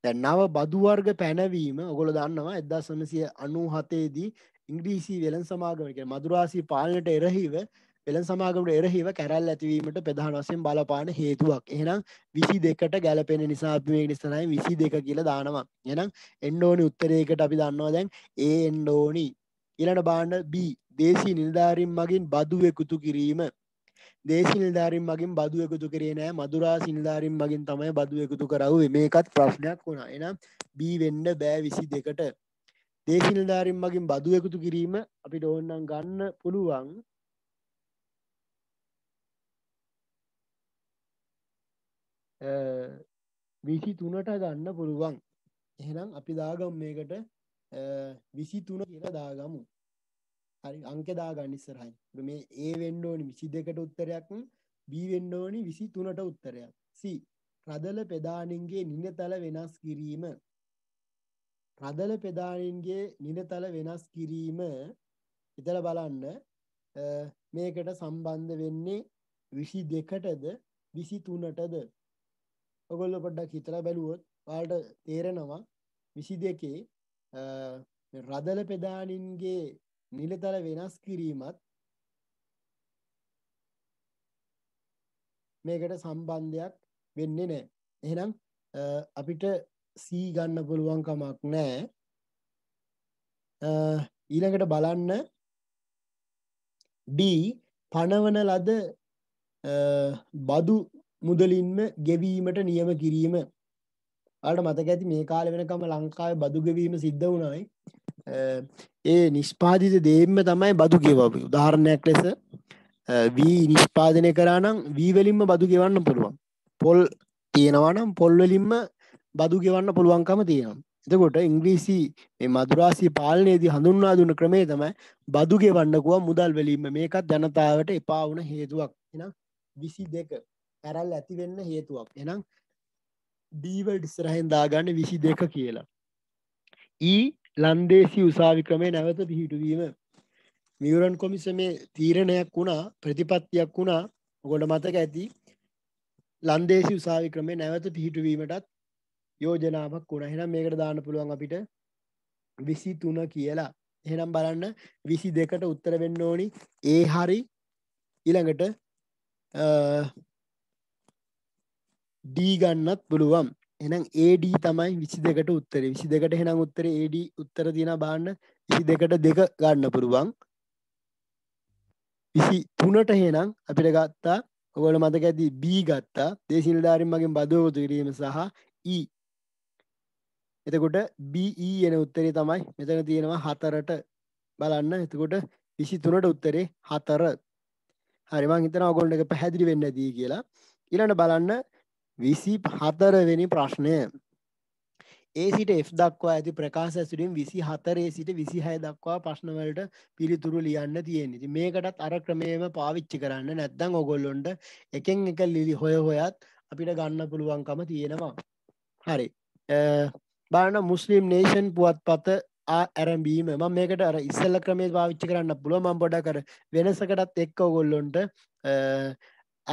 දැන් නව බදු වර්ග පැනවීම ඔගොල්ලෝ දන්නවා 1997 දී ඉංග්‍රීසි වෙළන් සමාගමක මදුරාසී පාලනට එරහිව වෙළන් සමාගමට එරහිව කැරල් ඇතිවීමට ප්‍රධාන වසයෙන් බලපාන හේතුවක් එහනම් විසි දෙකට ගැලපෙන නිසාපිමේ නිසනයි විසි දෙක කියල දානවා එනම් එන්ඩෝනි උත්තරේකට අපි දන්නවා දැන් ඒ එන්ඩෝනි ඉලට බාන්න B දේශී නිල්ධාරින් මගින් බදුවෙකුතු කිරීම දේශි නිල්ධාරින් මගින් බදුව එකතු කරේ නෑ මදුරා සිල්ධාරින් මගින් තමයි බදුව එකතු කරව මේකත් ප්‍රශ්නයක් වුණා එනම් බී වෙන්න බෑ විසි දෙකට දේශනිල්ධාරින් මගින් බදු එකතු කිරීම අපිට ඕන්නම් ගන්න පුළුවන් විසි තුනට ගන්න පුළුවන් එහෙනම් අපි දාගම් මේකට විසි තුන කියලා දාගමු හරි අංක දාගන්න ඉස්සරහයි මේ ඒ වෙන්ඩෝනි විසි දෙකට උත්තරයක් බීවෙන්ඩෝනි විසි තුනට උත්තරයක් සි රදල පෙදානින්ගේ නිනතල වෙනස් කිරීම රදල පෙදානින්ගේ නිරතල වෙනස් කිරීම ඉතල බලන්න මේකට සම්බන්ධ වෙන්නේ විසි දෙකටද විසි තුනටද ඔගොල්ල පොඩ්ඩක් හිතලා බැලුවොත් වාට තේරෙනවා විසි දෙකේ රදල පෙදානින්ගේ නිලතල වෙනස් කිරීමත් මේකට සම්බන්ධයක් වෙන්නේ නෑ එහෙනම් අපිට C ගන්න පුළුවන් කමක් නැහැ ඊළඟට බලන්න D පණවන ලද බදු මුදලින්ම ගෙවීමට නියම කිරීම අට මතක ඇති මේ කාල වෙනකම ලංකාවේ බදු ගෙවීම සිද්ධ වුණයි ඒ නිෂ්පාදිත දේම තමයි බදු ගෙවපු උදාහරණයක් ලෙස වී නිෂ්පාදනය කරා නම් වීවලින්ම බදු ගෙවන්න පුළුවන් පොල් තියෙනවා නම් පොල්වලින්ම බදු ගෙවන්න පුළුවන්කම තියෙනවා. එතකොට ඉංග්‍රීසි මේ මදුරාසි පාලනයේදී හඳුන්වා දුන්න ක්‍රමේ තමයි බදු ගෙවන්නකුව මුදල් වැලීම. මේකත් ජනතාවට එපා වුණ හේතුවක්. එහෙනම් 22 ඇරල් ඇති වෙන්න හේතුවක්. එහෙනම් D වලට ඉස්සරහින් දාගන්න 22 කියලා. E ලන්දේසි උසාවි ක්‍රමේ නැවත පිහිටුවීම. මියුරන් කොමිසමේ තීරණයක් වුණා ප්‍රතිපත්තියක් වුණා ඔගොල්ලෝ මතක ඇති ලන්දේසි උසාවි ක්‍රමේ නැවත පිහිටුවීමටත් යෝජනාවක් වුණ හෙනම් මේකට දාන්න පුළුවන් අපිට විසි තුන කියලා එහෙනම් බලන්න විසි දෙකට උත්තර වෙන්න ඕනි ඒ හරි ඉළඟට ඩී ගන්නත් පුළුවන් එනම් ඒඩ තමයි විසි දෙකට උත්තර විසි දෙකට හෙනම් උත්තර ඒඩ උත්තර තින බාන්න විසි දෙකට දෙක ගන්න පුරුවන් විසි තුනට හෙනම් අපිට ගත්තා ඔගොල මතක ඇති බී ගත්තා දේශනිධාරින් මගින් බදෝගතු කිරීම සහ ඊ e එතකොට BE එන උත්තරේ තමයි මෙතන තියෙනවා හතරට බලන්න එතකොට විසි තුනට උත්තරේ හතර හරිමං හිතන ඔගොල්ලො එක පැහැදිලි වෙන්න දී කියලා ඊළඟ බලන්න විසි හතරවෙනි ප්‍රශ්නය ඒ සිට F දක්වා ඇති ප්‍රකාශ ඇසුරින් විසි හතරේ සිට විසි හය දක්වා ප්‍රශ්නවලට පිළිතුරු ලියන්න තියෙනෙති මේකටත් අර ක්‍රමයම පාවිච්චි කරන්න නැත්දං ඔගොල්ලොන්ට එකෙන් එක ලිලි හොය හොයත් අපිට ගන්න පුළුවන්කම තියෙනවා හරි බලන මුස්ලිම් නේෂන් පුවත්පත ඇරැඹීම ම මේකට අර ඉස්සල්ල ක්‍රමේ පාවිච්චි කරන්න පුළුව ම පොඩ කර වෙනසකටත් එක්ක ඔගොල්ලොන්ට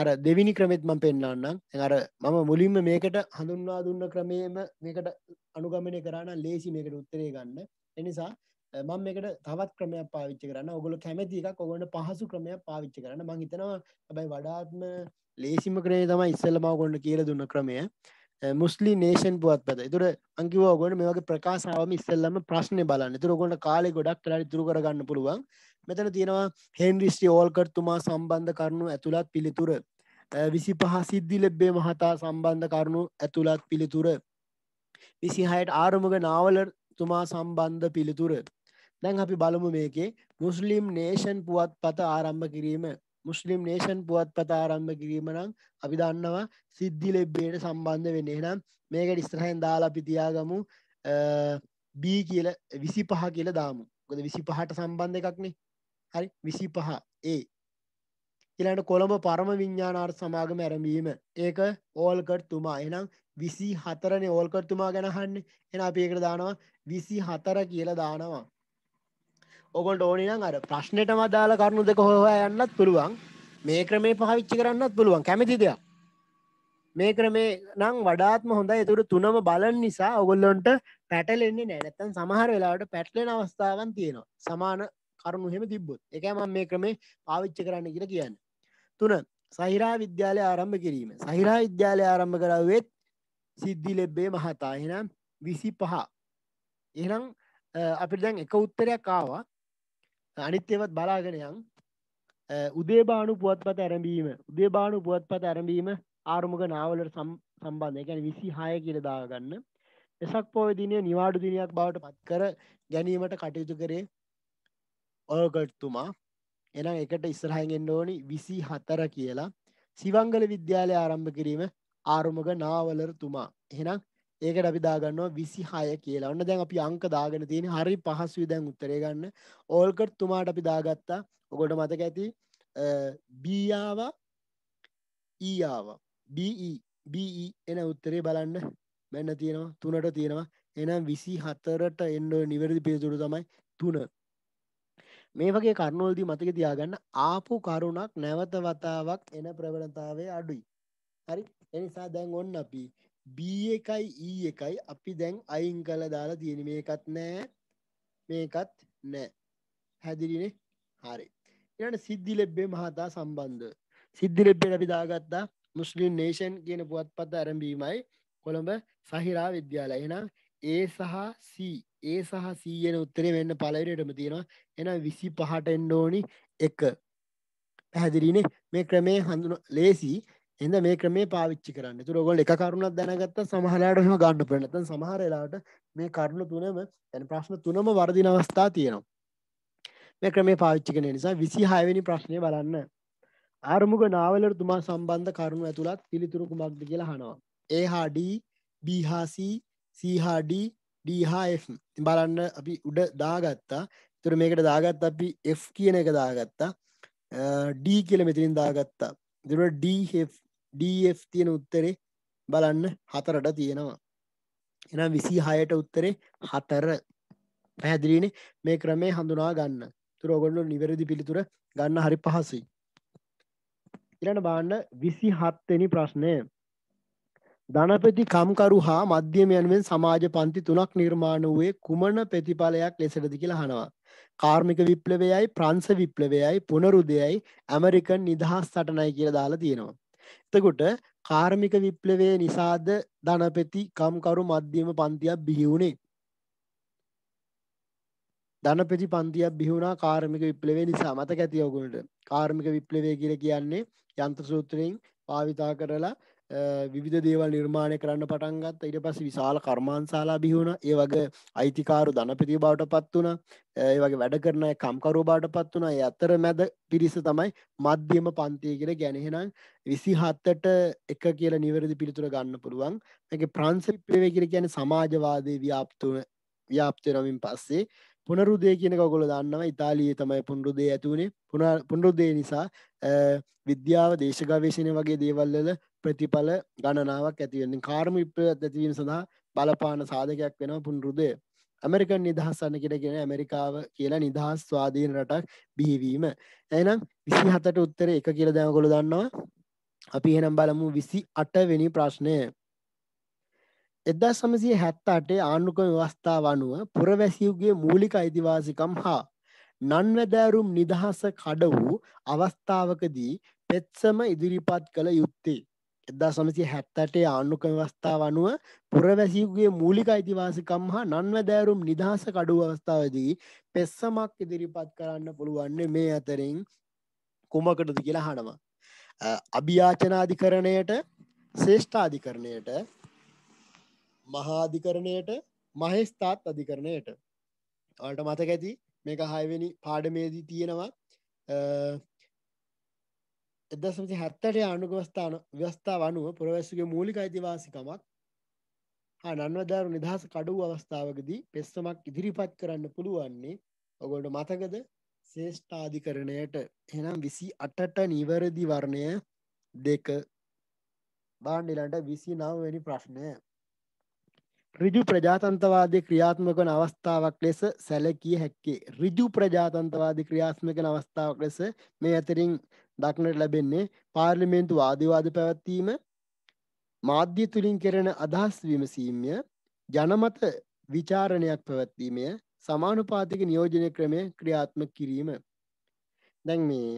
අර දෙවිනි ක්‍රමෙත් මම පෙන්න්නන්නම් අර මම මුලින්ම මේකට හඳුන්වා දුන්න ක්‍රමේම මේකට අනුගමනය කරන්න ලේසි මේකට උත්තරේ ගන්න එනිසා මං මේකට තවත් ක්‍රමයක් පාවිච්චි කරන්න ඔගොල කැමැති එකක් ඔගොලට පහසු ක්‍රමයක් පාවිච්චි කරන්න මං හිතනවා හැබයි වඩාත්ම ලේසිම ක්‍රේ තම ඉස්සල්ලමාව ගොන්න කියල දුන්න ක්‍රමය මුස්ලි නේෂන් පුවත් පැත තුර අංකිව ගොඩ මේගේ ප්‍රකාශාවම ඉස්සල්ලම ප්‍රශ්නය බලන්න තුර ගොඩ කාලෙ ගොඩක් ලාට තුර කරගන්න පුළුවන් මෙතන තියෙනවා හෙන්රිස්ටි ඕල්කර්තුමා සම්බන්ධ කරනු ඇතුළත් පිළිතුර විසි පහසිද්ධි ලෙබ්බේ මහතා සම්බන්ධ කරනු ඇතුළත් පිළිතුර විසිහයට ආරමග නාවලර් තුමා සම්බන්ධ පිළිතුර දැන් අපි බලමු මේකේ මුස්ලිම් නේෂන් පුවත් පත ආරම්භ කිරීම මුස්ලිම් නේෂන් පුවත්පත ආරම්භ කිරීම නම් අපි දන්නවා සිද්ධි ලෙබ්බේට සම්බන්ධ වෙන්නේ නම් මේක ඉස්තරහෙන් දාලා අපි තියාගමු බී කියල විසි පහ කියල දාමු ගොද විසි පහට සම්බන්ධ එකක්නේ හරි විසි පහ ඒ ඉලාට කොළඹ පරම විඤ්ඥානාර් සමාගම ඇරඹීම ඒක ඕල්කට්තුමා එනම් විසි හතරන ඕල්කට්තුමා ගැනහන්න එන අප ඒකට දානවා විසි හතර කියල දානවා ඔගොන්ට ඕනිනම් අර ප්‍රශ්නයටම අදාල කරුණු දෙක හොහවා යන්නත් පුළුවන් මේ ක්‍රමේ පහවිච්චි කරන්නත් පුළුවන් කැමති දෙයක් මේ ක්‍රමේ නම් වඩාත්ම හොඳ එතුරු තුනම බලන් නිසා ඔගොල්ලොන්ට පැටලෙන්නේ නෑනැත්තන් සමහර වෙලාට පැටලෙන අවස්ථාවන් තියෙනවා සමාන කරුණු හෙම තිබ්බොත් එකම මේ ක්‍රමේ පාවිච්චි කරන්න කියලා කියන්න තුන සහිරා විද්‍යාලය ආරම්භ කිරීම සහිරා විද්‍යාලය ආරම්භ කරවෙත් සිද්ධි ලෙබ්බේ මහතා එහෙනම් විසි පහ එහනම් අපි දැන් එක උත්තරයක් ආවා අනිත් ඒවත් බලාගෙන යන් උදේබානු පුවත්පත ඇරඹීම උදේබානු පුවත්පත ඇරඹීම ආරුමුක නාවලට සම්බන්ධ ඒ කියන්නේ 26 කියලා දාගන්න වෙසක් පොහොය දිනය නිවාඩු දිනයක් බවට පත් කර ගැනීමට කටයුතු කරේ ඔල්ගට්තුමා එහෙනම් එකට ඉස්සරහින් එන්න ඕනි 24 කියලා සිවංගල විද්‍යාලය ආරම්භ කිරීම ආරුමුක නාවලර් තුමා එහෙනම් ඒකට අපි දාගන්නවා 26 කියලා. ඔන්න දැන් අපි අංක දාගෙන තියෙන හරි පහසුයි දැන් උත්තරේ ගන්න. ඕල්කට් තුමාට අපි දාගත්තා. ඔගොල්ලෝ මතක ඇති B ආවා E ආවා. BE BE එන උත්තරේ බලන්න. මෙන්න තියෙනවා 3ට තියෙනවා. එහෙනම් 24ට එන්න ඕන නිවැරදි පිළිතුර තමයි 3. මේ වගේ කරුණවලදී මතක තියාගන්න ආපු කරුණක් නැවත වතාවක් එන ප්‍රවණතාවය අඩුයි. හරි එනිසා දැන් ඔන්න අපි B එකයි E එකයි අපි දැන් අයින් කළා දාලා තියෙන මේකත් නෑ මේකත් නෑ හැදිරිනේ හරි ඊළඟ සිද්ධි ලැබ්බේ මහතා සම්බන්ධ සිද්ධි ලැබ්බේ අපි දාගත්තා මුස්ලිම් නේෂන් කියන පුවත්පත ආරම්භීමයි කොළඹ සහිරා විද්‍යාලය එහෙනම් A සහ C A සහ C කියන උත්තරේ මෙන්න පළවෙනියටම තියෙනවා එහෙනම් 25ට එන්න ඕනි 1 පැහැදිලිනේ මේ ක්‍රමේ හඳුන ලේසි එඳ මේ ක්‍රමේ පාවිච්චි කරන්න තුර ගොල් එක කරුණක් දැනගත්ත සමහලාටම ගන්න පෙනත සමහරලාට මේ කරුණු තුනම ඇන ප්‍රශ්න තුනම වර්දින අවස්ථා තියෙනවා මේ ක්‍රමේ පාවිච්චි කන නිසා විසි හයවැනි ප්‍රශ්නය බලන්න ආර්මුග නාවලට තුමා සම්බන්ධ කරුණු ඇතුළත් පිළිතුරු කුමක්ද කියලා හනවා ඒ හාඩී බිහාසී සහාඩී ඩහා බලන්න අපි උඩ දාගත්තා තුර මේකට දාගත් අපි F කියන එක දාගත්තා ඩී කියල මෙතිරින් දාගත්තා දුර ඩහ ඩF තියෙන උත්තරේ බලන්න හතරට තියෙනවා එනම් විසි හයට උත්තරේ හතර පැහැදිලීනේ මේ ක්‍රමේ හඳුනා ගන්න තුරෝගොල්ලු නිවැරදි පිළිතුර ගන්න හරි පහසුයි ඉරට බාන්න විසි හත්තනි ප්‍රශ්නය ධනපති කම්කරු හා මධ්‍යමයන්ුවෙන් සමාජ පන්ති තුනක් නිර්මාණ වූයේ කුමන ප්‍රතිඵලයක් ලෙසටද කියලා හනවා කාර්මික විප්ලවයයි ප්‍රංස විප්ලවයයි පුනරුදයයි ඇමරිකන් නිදහස් සටනයි කියලා දාලා තියෙනවා එතකොට කාර්මික විප්ලවය නිසාද ධනපති කම්කරු මධ්‍යම පන්තියක් බිහිවුණේ. ධනපති පන්තියක් බිහිවුණා කාර්මික විප්ලවේ නිසා මතක ඇති ඔගුලට කාර්මික විප්ලවය කියල කියන්නේ යන්ත්‍ර සූත්‍රයෙන් පාවිතා කරලා විධ දේවල් නිර්මාණය කරන්න පටන්ගත් ඊට පස්ස විශාල කර්මාන්ශලා බිහුණ ඒ වගේ අයිතිකාරු ධනපතිය බවට පත් වුණ ඒ වගේ වැඩ කරන කම්කරු බාට පත් වුණ අතර මැද පිරිස තමයි මධ්‍යම පන්තිය කියල ගැනහෙනම් විසි හත්තට එක කියල නිවැරදි පිළිතුර ගන්න පුළුවන් එක ප්‍රන්සි පේව කියල කියන සමාජවාදය ව්‍යාප්තුන ව්‍යාප්තනමින් පස්සේ පුනරුදේ කියන ගොල දන්නවා ඉතාලිය තමයි පුන්රුදේ ඇතුනේ පුනරුදේ නිසා විද්‍යාව දේශගවේශණය වගේ දේවල්ලල ප්‍රතිඵල ගණනාවක් ඇතිවෙන්නේ කාර්ම විප්ලවය ඇතිවීම සඳහා බලපාන සාධකයක් වෙනවා පුනරුදය. ඇමරිකන් නිදහස් සන්න කියට කියෙන ඇමරිකාව කියලා නිදහස් ස්වාධීන රටක් බිහිවීම. ඇනම් විසි හතට උත්තර එක කියල දැමකොළ දන්නවා අපි එහෙනම් බලමු විසි අටවෙනි ප්‍රශ්නය. එදදා සමසිය හැත්ත අටේ ආණ්ඩුක ව්‍යවස්ථාව අනුව පුරවැසියුගේ මූලික අයිතිවාසිකම් හා නන්වැදෑරුම් නිදහස කඩ වූ අවස්ථාවකදී පෙත්සම ඉදිරිපත් කළ යුත්තේ. එදා සමසය හැත්තටේ ආණ්ඩුකම අවස්ථාව අනුව පුරවැසියකුගේ මූලික අයිතිවාසිකම් හා නන්වදෑරුම් නිදහස කඩු අවස්ථාවදී පෙස්සමක් ඉදිරිපත් කරන්න පුළුවන්නේ මේ අතරින් කුමකටද කියලා හනවා. අභියාචනාධිකරණයට ශේෂ්ඨාධිකරණයට මහාධිකරණයට මහෙස්ථාත් අධිකරණයට ඔට මතක ඇති මේක හයවෙනි පාඩමේදී තියෙනවා 1970 අනුගවස්ථාන ව්‍යවස්ථාව අනුව පුරවැසිගේ මූලික අයිතිවාසිකමක් හා නන්වදාරු නිදහස කඩුව අවස්ථාවකදී පෙස්සමක් ඉදිරිපත් කරන්න පුළුවන්නේ ඔගොල්ට මතකද ශේෂ්ඨාධිකරණයට එනම් විසි අටට නිවැරදි වර්ණය දෙක බාණ්ඩිලන්ට විසි නවවැනි ප්‍රශ්නය ඍජු ප්‍රජාතන්තවාදී ක්‍රියාත්මක වන අවස්ථාවක් ලෙස සැලකිය හැක්කේ ඍජු ප්‍රජාතන්තවාදී ක්‍රියාත්මක වන අවස්ථාවක් ලෙස මේ අතරින් දක්නට ලැබෙන්නේ පාර්ලිමේන්තු වාදිවාද පැවැත්වීම මාධ්‍ය තුළින් කෙරෙන අදහස් විමසීම්ය ජනමත විචාරණයක් පැවැත්වීමය සමානුපාතික නියෝජනය ක්‍රමය ක්‍රියාත්ම කිරීම දැන් මේ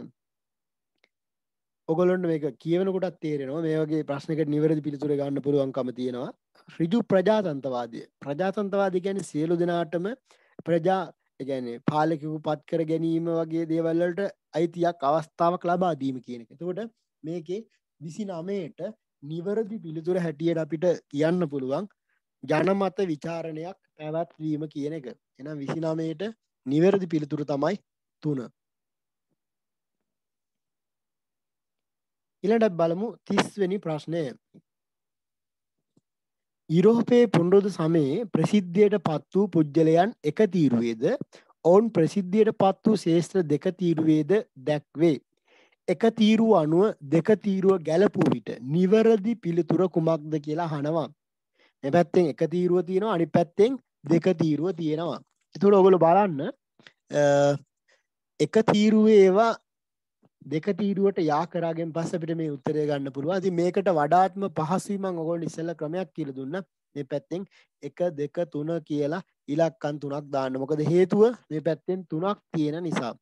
ඔගොලොන්ට මේක කියවනකොටත් තේරෙනවා මේ වගේ ප්‍රශ්නකට නිවැරදි පිළිතුර ගන්න පුළුවන්කම තියෙනවා ඍජු ප්‍රජාතන්තවාදය ප්‍රජාතන්තවාදී කියන්නේ සියලු දෙනාටම ප්‍රජා ගැන පාලකකු පත් කර ගැනීම වගේ දේවල්ලට අයිතියක් අවස්ථාවක් ලබා දීම කියනක තකොට මේකේ විසි නමයට නිවරදි පිළිතුර හැටියට අපිට කියන්න පුළුවන් ජනමත විචාරණයක් පැවැත්වීම කියන එක එනම් විසිනමයට නිවැරදි පිළිතුර තමයි තුන ඉළඟට බලමු තිස්වැනි ප්‍රශ්නය යුරෝපයේ පුන්රෝධ සමයේ ප්‍රසිද්ධියට පත් වූ පුද්ගලයන් එක තීරුවේද ඔවුන් ප්‍රසිද්ධියට පත් වූ ශේෂත්‍ර දෙක තීරුවේද දැක්වේ. එක තීරුව අනුව දෙක තීරුව ගැලපූ විට නිවරදි පිළිතුර කුමක්ද කියලා හනවා. එපැත්තෙන් එක තීරුව තියෙනවා අනි පැත්තෙන් දෙක තීරුව තියෙනවා. එතුට ඔගොල බලන්න එක තීරුවේ ඒවා දෙක තීරුවට යා කරාගෙන් පස්ස අපිට මේ උත්තරය ගන්න පුළුවන්. ඉතින් මේකට වඩාත්ම පහසුයි මම ඔයගොල්ලෝ ඉස්සෙල්ලා ක්‍රමයක් කියලා දුන්නා. මේ පැත්තෙන් 1 2 3 කියලා ඉලක්කම් තුනක් දාන්න. මොකද හේතුව මේ පැත්තෙන් තුනක් තියෙන නිසා.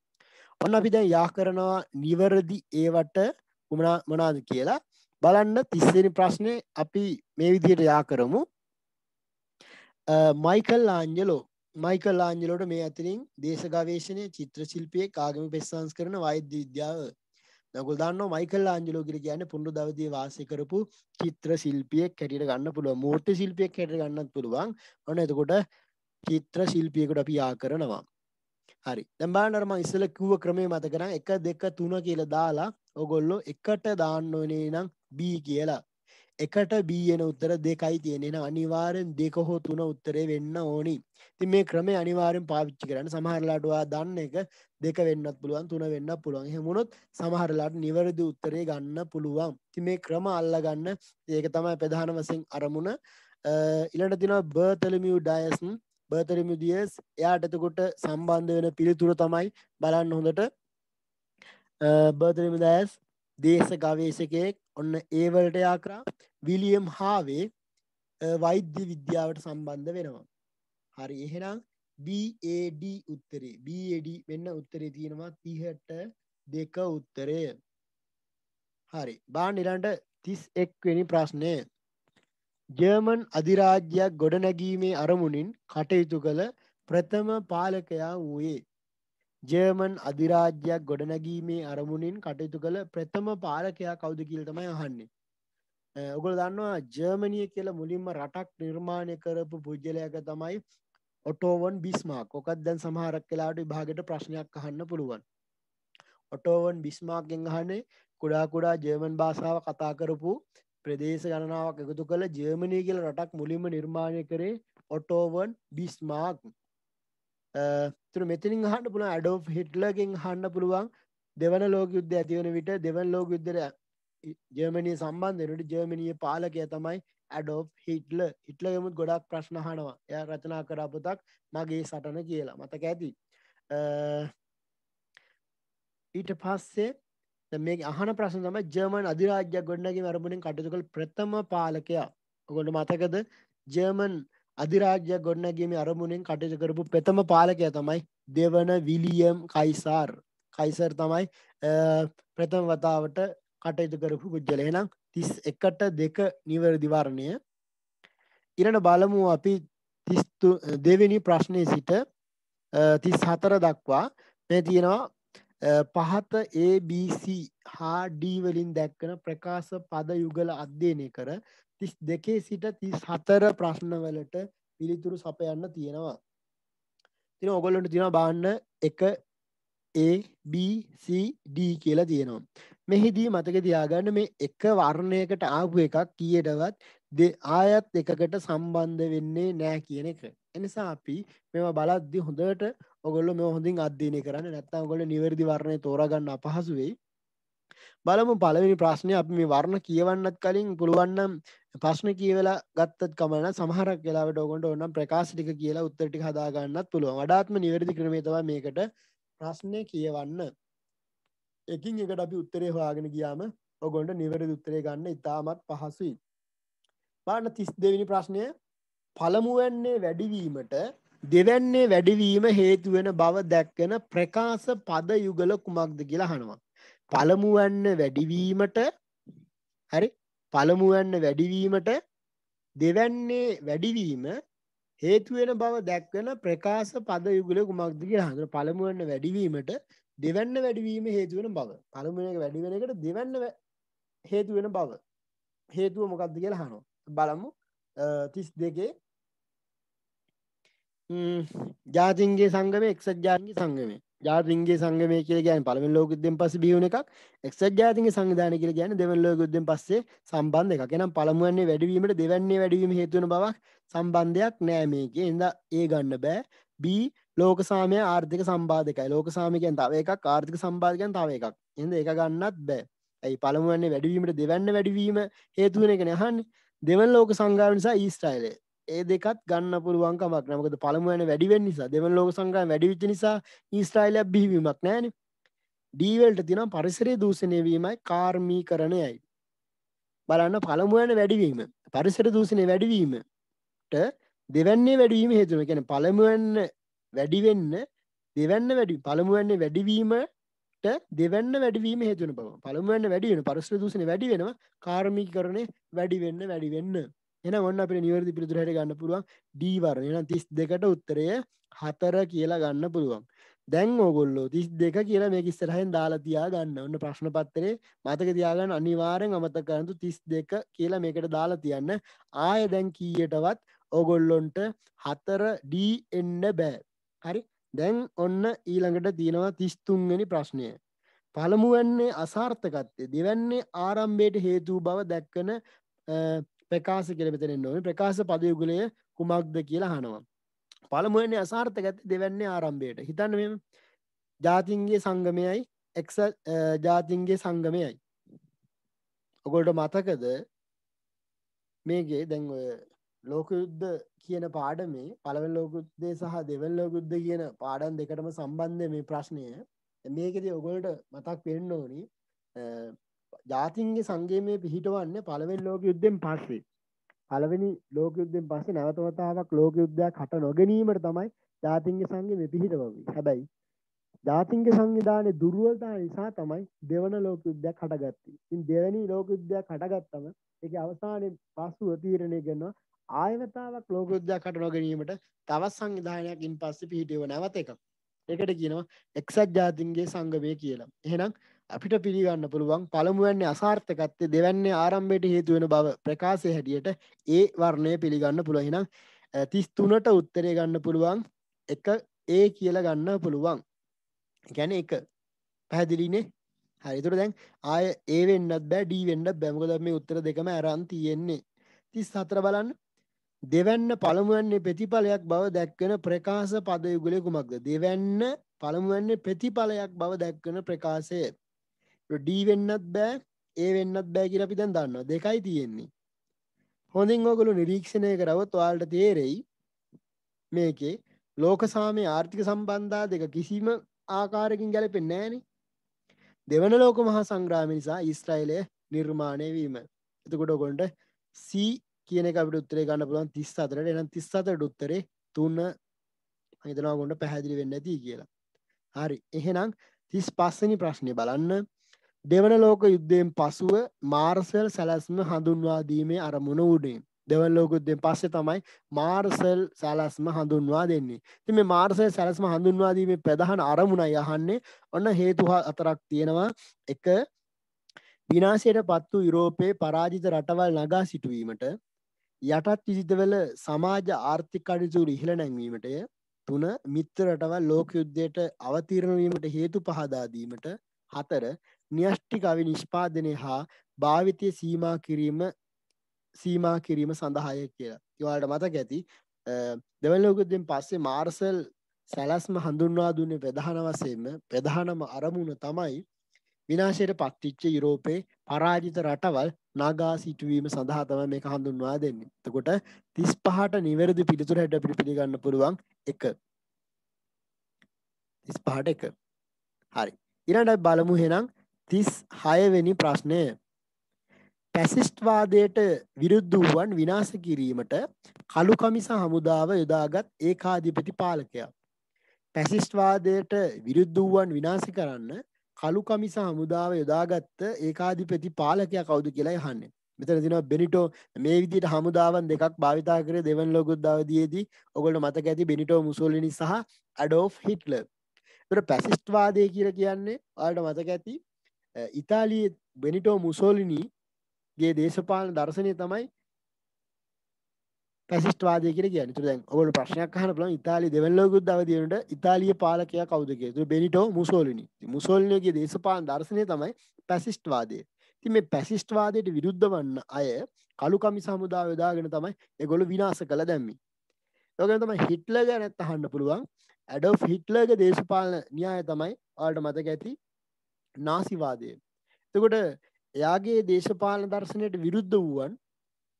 ඔන්න අපි දැන් යා කරනවා නිවැරදි ඒවට මොනවාද කියලා බලන්න 30 වෙනි ප්‍රශ්නේ අපි මේ විදිහට යා කරමු. මයිකල් ආන්ජලෝ මයිකල් ආංජලෝට මේ අතරින් දේශ ගවේශනය චිත්‍ර ශිල්පිය කාගම පෙස්සංස් කරන වෛද්‍ය විද්‍යාව නකුල් දන්න මයිකල් ආංජලෝ කිර කියන්න පුුණු දවදී වාසය කරපු චිත්‍ර ශිල්පියක් කැටියට ගන්න පුළුව මෝර්ට ශිල්පියක් කැට ගන්නත් පුළුවන් ඔන එතකොට චිත්‍ර ශිල්පියකුට අපි යා කරනවා හරි දැම්බානරම ඉස්සල කිව්ව ක්‍රමය මත කරන එක දෙක තුන කියල දාලා ඔගොල්ලො එකට දාන්න ඕනේ නම් බී කියලා එකට බීයන උත්තර දෙකයි තියෙනෙන අනිවාරෙන් දෙක හෝ තුන උත්තරේ වෙන්න ඕනි ති මේ ක්‍රමේ අනිවාරෙන් පාවිච්චි කරන්න සමහරලාටවා දන්න එක දෙක වෙන්නත් පුළුවන් තුන වෙන්න පුළුවන් හෙමුණොත් සමහරලාට නිවැරදි උත්තරේ ගන්න පුළුවන් ති මේ ක්‍රම අල්ලගන්න ඒක තමයි ප්‍රධාන වසින් අරමුණ ඉලට තින බර්තලමියු ඩයස්න් බර්තලමි දියස් එයාට එතකොට සම්බන්ධ වෙන පිළිතුර තමයි බලන්න හොඳට බර්තලමි දෑස් දේශ ගවේශකයෙක් ඔන්න ඒවලට යාකරා විලියම් හාවේ වෛද්‍ය විද්‍යාවට සම්බන්ධ වෙනවා. හරි එහෙනම් BAD උත්තරේ BAD වෙන්න උත්තරේ තියෙනවා තිහට දෙක උත්තරය හරි බාණ්ඩිරන්ට තිස් එක්වෙනි ප්‍රශ්නය ජර්මන් අධිරාජ්‍යයක් ගොඩනැගීමේ අරමුණින් කටයුතු කළ ප්‍රථම පාලකයා වූයේ ජර්මන් අධිරාජ්‍යයක් ගොඩනැගීමේ අරමුණින් කටයුතු කළ ප්‍රථම පාලකයා කවුද කියල තමයි අහන්නේ. ඔගොල දන්නවා ජර්මණිය කියල මුලින්ම රටක් නිර්මාණය කරපු පුද්ගලයක තමයි ඔටෝවන් බිස්මාක් ොකත් දැන් සමහරක් කලාට විභාගට ප්‍රශ්නයක් අහන්න පුළුවන්. ඔටෝවන් බිස්මාක්ගෙන් අහනේ කුඩා කුඩා ජර්මන් භාෂාව කතා කරපු ප්‍රදේශ ගණනාවක් එකතු කළ ජර්මණය කියල රටක් මුලින්ම නිර්මාණය කරේ ඔටෝවන් බිස්මාක්. තුර මෙතිනින් හන්න පුළුව අඩෝ හිට්ලකින් හන්න පුළුවන් දෙවන ලෝක යුද්ධ ඇතිවන විට දෙවන් ලෝක යුද්ධර ජර්මණය සම්බන්ධනට ජර්මණය පාලකය තමයි ඇඩෝ් හිට්ල හිට්ලයමුත් ගොඩක් ප්‍රශ්න හනවා එය රචනා කරාපතක් මගේ සටන කියලා මතක ඇති ඊට පස්සේ මේ අහන ප්‍රශ්න තම ජර්මන් අධිරාජ්‍ය ගොඩනගේ මරමුණින් කටතුකල් ප්‍රථම පාලකයා ඔගොඩ මතකද ජර්මන් අධිරාජ්‍යයක් ගොඩනැගීමේ අරමුණෙන් කටයුතු කරපු ප්‍රථම පාලකයා තමයි දෙවන විලියම් කයිසාර් කයිසර් තමයි ප්‍රථම වතාවට කටයුතු කරපු පුද්ගල එහෙනම් තිස් එකට දෙක නිවරදිවරණය ඉරට බලමු අපි තිස්තු දෙවෙනි ප්‍රශ්නය සිට තිස් හතර දක්වා මේ තියෙනවා පහත ABC හා ඩීවලින් දැක්කන ප්‍රකාශ පද යුගල අධ්‍යයනය කර තිස් දෙකේ සිට තිස් හතර ප්‍රශ්නවලට පිළිතුරු සපයන්න තියෙනවා තින ඔගොල්ලොට තින බාන්න එක ABCD කියලා තියෙනවා මෙහිදී මතක තියාගන්න මේ එක වර්ණයකට ආපු එකක් කියටවත් ආයත් එකකට සම්බන්ධ වෙන්නේ නෑ කියන එක එනිසා අපි මෙම බලද්දි හොඳට ඔගොල්ලො මෙ හොඳින් අධ්‍යනය කරන්න නැත්තම් ගොල නිවැරදි වර්ණය තෝරගන්න අපහසුවෙයි බලමු පළවෙනි ප්‍රශ්නය අපි මේ වර්ණ කියවන්නත් කලින් පුළුවන්නම් ප්‍රශ්න කියවලා ගත්තත් කමන සමහරක් වෙලාවට ඔගොන්ට ඔන්නම් ප්‍රකාශටික කියලා උත්තරටි හදාගන්නත් පුළුවන් අඩාත්ම නිවැරදි ක්‍රමේතව මේකට ප්‍රශ්නය කියවන්න එකින් එකට අපි උත්තරේ හොයාගෙන ගියාම ඔගොන්ට නිවැරදි උත්තරේ ගන්න ඉතාමත් පහසුයි පාන තිස් දෙවිනි ප්‍රශ්නය පළමුවන්නේ වැඩිවීමට දෙවැන්නේ වැඩිවීම හේතුවෙන බව දැක්කෙන ප්‍රකාශ පද යුගල කුමක්ද කියලා හනවා පළමුවන්න වැඩිවීමට හරි පළමුවන්න වැඩිවීමට දෙවැන්නේ වැඩිවීම හේතුවෙන බව දැක්වෙන ප්‍රකාශ පද යුගල කුමක්ද කියලා හඳුන පළමුවන්න වැඩිවීමට දෙවැන්න වැඩිවීම හේතුවෙන බව පළමුුවක වැඩිවෙන එකට දෙවැන්න හේතුවෙන බව හේතුව මොකක්ද කියලා හනෝ බලමු තිස් දෙකේ ජාතින්ගේ සංගම එක්සත් ජාන්ගේ සංගමය ජාතින්ගේ සංගමය කියල ගැන පළවෙන් ලෝකුද්දෙන් පස බියුණ එකක් එක්සත් ජාතින්ගේ සංවිධාන කියල ගැන දෙවන් ලෝකුද්දෙන් පස්සේ සම්බන්ධ එක එනම් පළමුුවන්නේ වැඩවීමට දෙවන්නේ වැඩවීම හේතුවන බවක් සම්බන්ධයක් නෑ මේක එද ඒ ගන්න බෑ B ලෝකසාමය ආර්ථික සම්බාධකයි ලෝකසාමිකයන් තව එකක් ආර්ථික සම්බාධකයන් තව එකක් එද එක ගන්නත් බෑ ඇයි පළමුුවන්නේ වැඩවීමට දෙවන්න වැඩවීම හේතුවන එක නැහන් දෙවන් ලෝක සංගාව නිසා ඊස්ටයිලේ ඒ දෙකත් ගන්න පුළුවන් කමක් නෑ මොකද පළමුව යන වැඩි වෙන්න නිසා දෙවන ලෝක සංග්‍රාම වැඩි වෙච්ච නිසා ඊශ්‍රායලයක් බිහිවීමක් නෑනේ ඩී වලට තියෙනවා පරිසරයේ දූෂණය වීමයි කාර්මීකරණයයි බලන්න පළමුව යන වැඩිවීම පරිසර දූෂණය වැඩිවීමට දෙවන්නේ වැඩිවීම හේතුව ඒ කියන්නේ පළමුවෙන්න වැඩි වෙන්න දෙවන්න වැඩි පළමුවෙන්නේ වැඩිවීමට දෙවන්න වැඩිවීම හේතු වෙන බව පළමුවෙන්න වැඩි වෙන පරිසර දූෂණය වැඩි වෙනවා කාර්මීකරණය වැඩි වෙන්න වැඩි වෙන්න එන ඔන්න අපට නිවැරදි පිළිතුරහට ගන්න පුළුවන් ඩීවර්ණ එන තිස් දෙකට උත්තරය හතර කියලා ගන්න පුළුවන් දැන් ඕගොල්ලෝ තිස් දෙක කියලා මේ ඉස්සරහෙන් දාලා තියා ගන්න ඔන්න ප්‍රශ්න පත්තරේ මතක තියාගන්න අනිවාරෙන් අමතක කරනතු තිස් දෙක කියලා මේකට දාලා තියන්න ආය දැන් කීයටවත් ඕගොල්ලොන්ට හතර ඩී එන්න බෑ හරි දැන් ඔන්න ඊළඟට තියෙනවා තිස්තුන්ගනි ප්‍රශ්නය පළමුවන්නේ අසාර්ථකත්තේ දෙවැන්නේ ආරම්භයට හේතු බව දැක්කන ප්‍රකාශ කියලා මෙතනින් ඕනේ ප්‍රකාශ පද යුගලය කුමක්ද කියලා අහනවා පළමුවෙන්නේ අසාර්ථක ඇත්තේ දෙවැන්නේ ආරම්භයට හිතන්න මෙහෙම ජාතින්ගේ සංගමයයි එක්ස ජාතින්ගේ සංගමයයි ඔගොල්ලෝ මතකද මේකේ දැන් ඔය ලෝක යුද්ධ කියන පාඩමේ පළවෙනි ලෝක යුද්ධය සහ දෙවෙනි ලෝක යුද්ධ කියන පාඩම් දෙකටම සම්බන්ධ මේ ප්‍රශ්නය මේකෙදී ඔගොල්ලට මතක් වෙන්න ඕනි ජාතින්ගේ සංගේමය පිහිටවන්න පළවෙන් ලෝක යුද්ධෙන් පස්සේ පළවෙනි ලෝක යුද්ධෙන් පස්සේ නැවතවතාවක් ලෝක යුද්ධයක් හට නොගැනීමට තමයි ජාතින්ගේ සංගමය පිහිටවන්නේ හැබැයි ජාතින්ගේ සංවිධානයේ දුර්වලතා නිසා තමයි දෙවන ලෝක යුද්ධයක් හටගත්තේ. ඉතින් දෙවැනි ලෝක යුද්ධයක් හටගත්තම ඒකේ අවසානයේ පසුව තීරණය කරනවා ආයවතාවක් ලෝක යුද්ධයක් හට නොගැනීමට තවත් සංවිධානයක් ඉන් පස්සේ පිහිටව නැවත එකක්. ඒකට කියනවා එක්සත් ජාතීන්ගේ සංගමය කියලා. එහෙනම් අපිට පිළිගන්න පුළුවන් පළමුුවන්නේ අසාර්ථකත්තේ දෙවන්නේ ආරම්භයට හේතුවෙන බව ප්‍රකාශය හැටියට ඒ වර්ණය පිළිගන්න පුළුවහිනම් තිස්තුනට උත්තරේ ගන්න පුළුවන් එක ඒ කියල ගන්න පුළුවන් ගැන එක පැහැදිලිනේ හරිතුර දැන් ආය ඒ වෙන්නත් බෑ ඩී වෙන්නත් බැමකොද මේ උත්තර දෙකම ඇරන් තියෙන්නේ තිස් හතර බලන්න දෙවැන්න පළමුුවන්නේ ප්‍රතිඵලයක් බව දැක්වෙන ප්‍රකාශ පදයුගලය කුමක්ද දෙවැන්න පළමුුවන්නේ ප්‍රතිඵලයක් බව දැක්වන ප්‍රකාශය ඩී වෙන්නත් බෑ ඒ වෙන්නත් බෑ කියලා අපි දැන් දන්නවා දෙකයි තියෙන්නේ හොඳින් ඔගොලු නිරීක්ෂණය කරවත් ඔයාලට තේරෙයි මේකේ ලෝක සාමය ආර්ථික සම්බන්ධා දෙක කිසිම ආකාරකින් ගැලපෙන්නේ නෑනේ දෙවන ලෝක මහා සංග්‍රාම නිසා ඊස්රායිලය නිර්මාණය වීම එතකොට ඔගොන්ට සී කියන එක අපිට උත්තරේ ගන්න පුළුවන් 34ට එහෙනම් 34ට උත්තරේ 3 හිතනවා ගොන්න පැහැදිලි වෙන්න ඇති කියලා හරි එහෙනම් තිස් පස්සනි ප්‍රශ්නය බලන්න දෙවන ලෝක යුද්ධයෙන් පසුව මාර්සල් සැලැස්ම හඳුන්වාදීමේ අරමුණ වඩේ. දෙවන ලෝකුද්දෙන් පස්සේ තමයි මාර්සල් සැලැස්ම හඳුන්වා දෙන්නේ. ති මේ මාර්සල් සැලස්ම හඳුන්වාදීමේ ප්‍රධහන අරමුණයි යහන්නේ ඔන්න හේතුහා අතරක් තියෙනවා එක විනාසයට පත්තු යුරෝපයේ පරාජිත රටවල් නගා සිටුවීමට යටත් විසිතවල සමාජ ආර්ථික කඩිසුරු ඉහළ නැංවීමටය තුන මිත්‍ර රටවල් ලෝක යුද්ධයට අවතීරණවීමට හේතු පහදාදීමට හතර න්‍යෂ්ටික අවි නිෂ්පාදනය හා භාවිතය සීමා කිරීම සීමා කිරීම සඳහාය කියලා තිවාලට මතක ඇති දෙවල්ලෝකදෙන් පස්සේ මාර්සල් සැලස්ම හඳුන්වා දුන්නේ ප්‍රධාන වසයෙන්ම ප්‍රධානම අරමුණ තමයි විනාශයට පත්තිච්ච යුරෝපේ පරාජිත රටවල් නගා සිටුවීම සඳහා තම මේක හඳුන්වා දෙන්න තකොට තිස් පහට නිවැරදි පිළිතුර හැඩ පිළිපිළිගන්න පුළුවන් එක තිස් පහට එක හරි ඉරට බලමු හෙනම් 36 වෙනි ප්‍රශ්නය පැසිස්ට්වාදයට විරුද්ධ වූවන් විනාශ කිරීමට කළු කමිස හමුදාව යොදාගත් ඒකාධිපති පාලකයා පැසිස්ට්වාදයට විරුද්ධ වූවන් විනාශ කරන්න කළු කමිස හමුදාව යොදාගත්ත ඒකාධිපති පාලකයා කවුද කියලා යහන්නේ මෙතන තින බෙනිටෝ මේ විදිට හමුදාවන් දෙකක් භාවිතා කර දෙවන් ලොකුද්දාවදයේදී ඔගොලට මතක ඇති බෙනිටෝ මුසෝලිනි සහ අඩෝ් හිටල තර පැසිස්ට්වාදය කියර කියන්නේ ආට මතක ඇති ඉතාලියේ බෙනිටෝ මුසෝලිනීගේ දේශපාලන දර්ශනය තමයි පැසිස්ටවාදය කියර කිය තුර දැන් ඔබට ප්‍රශ්නයක් හන පුලන් ඉතාලි දෙවල්ලෝකුත් අවදිනට ඉතාලිය පාලකය කවුදගේ තු බෙනිටෝ මුසෝලිනි මුසෝලිනයගේ දේශපාන දර්ශනය තමයි පැසිස්ට්වාදය ති මේ පැසිස්ට්වාදයට විරුද්ධ වන්න අය කළුකමි සමුදා යොදාගෙන තමයි එගොලු විනාස කළ දැම්මි ලොගෙන තමයි හිට්ල ගැනැත් අහන්න පුළුවන් ඇඩෝ හිට්ලග දේශපාලන න්‍යාය තමයි ආට මතක ඇති නාසිවාදය. එතකොට එයාගේ දේශපාලන දර්ශනයට විරුද්ධ වුවන්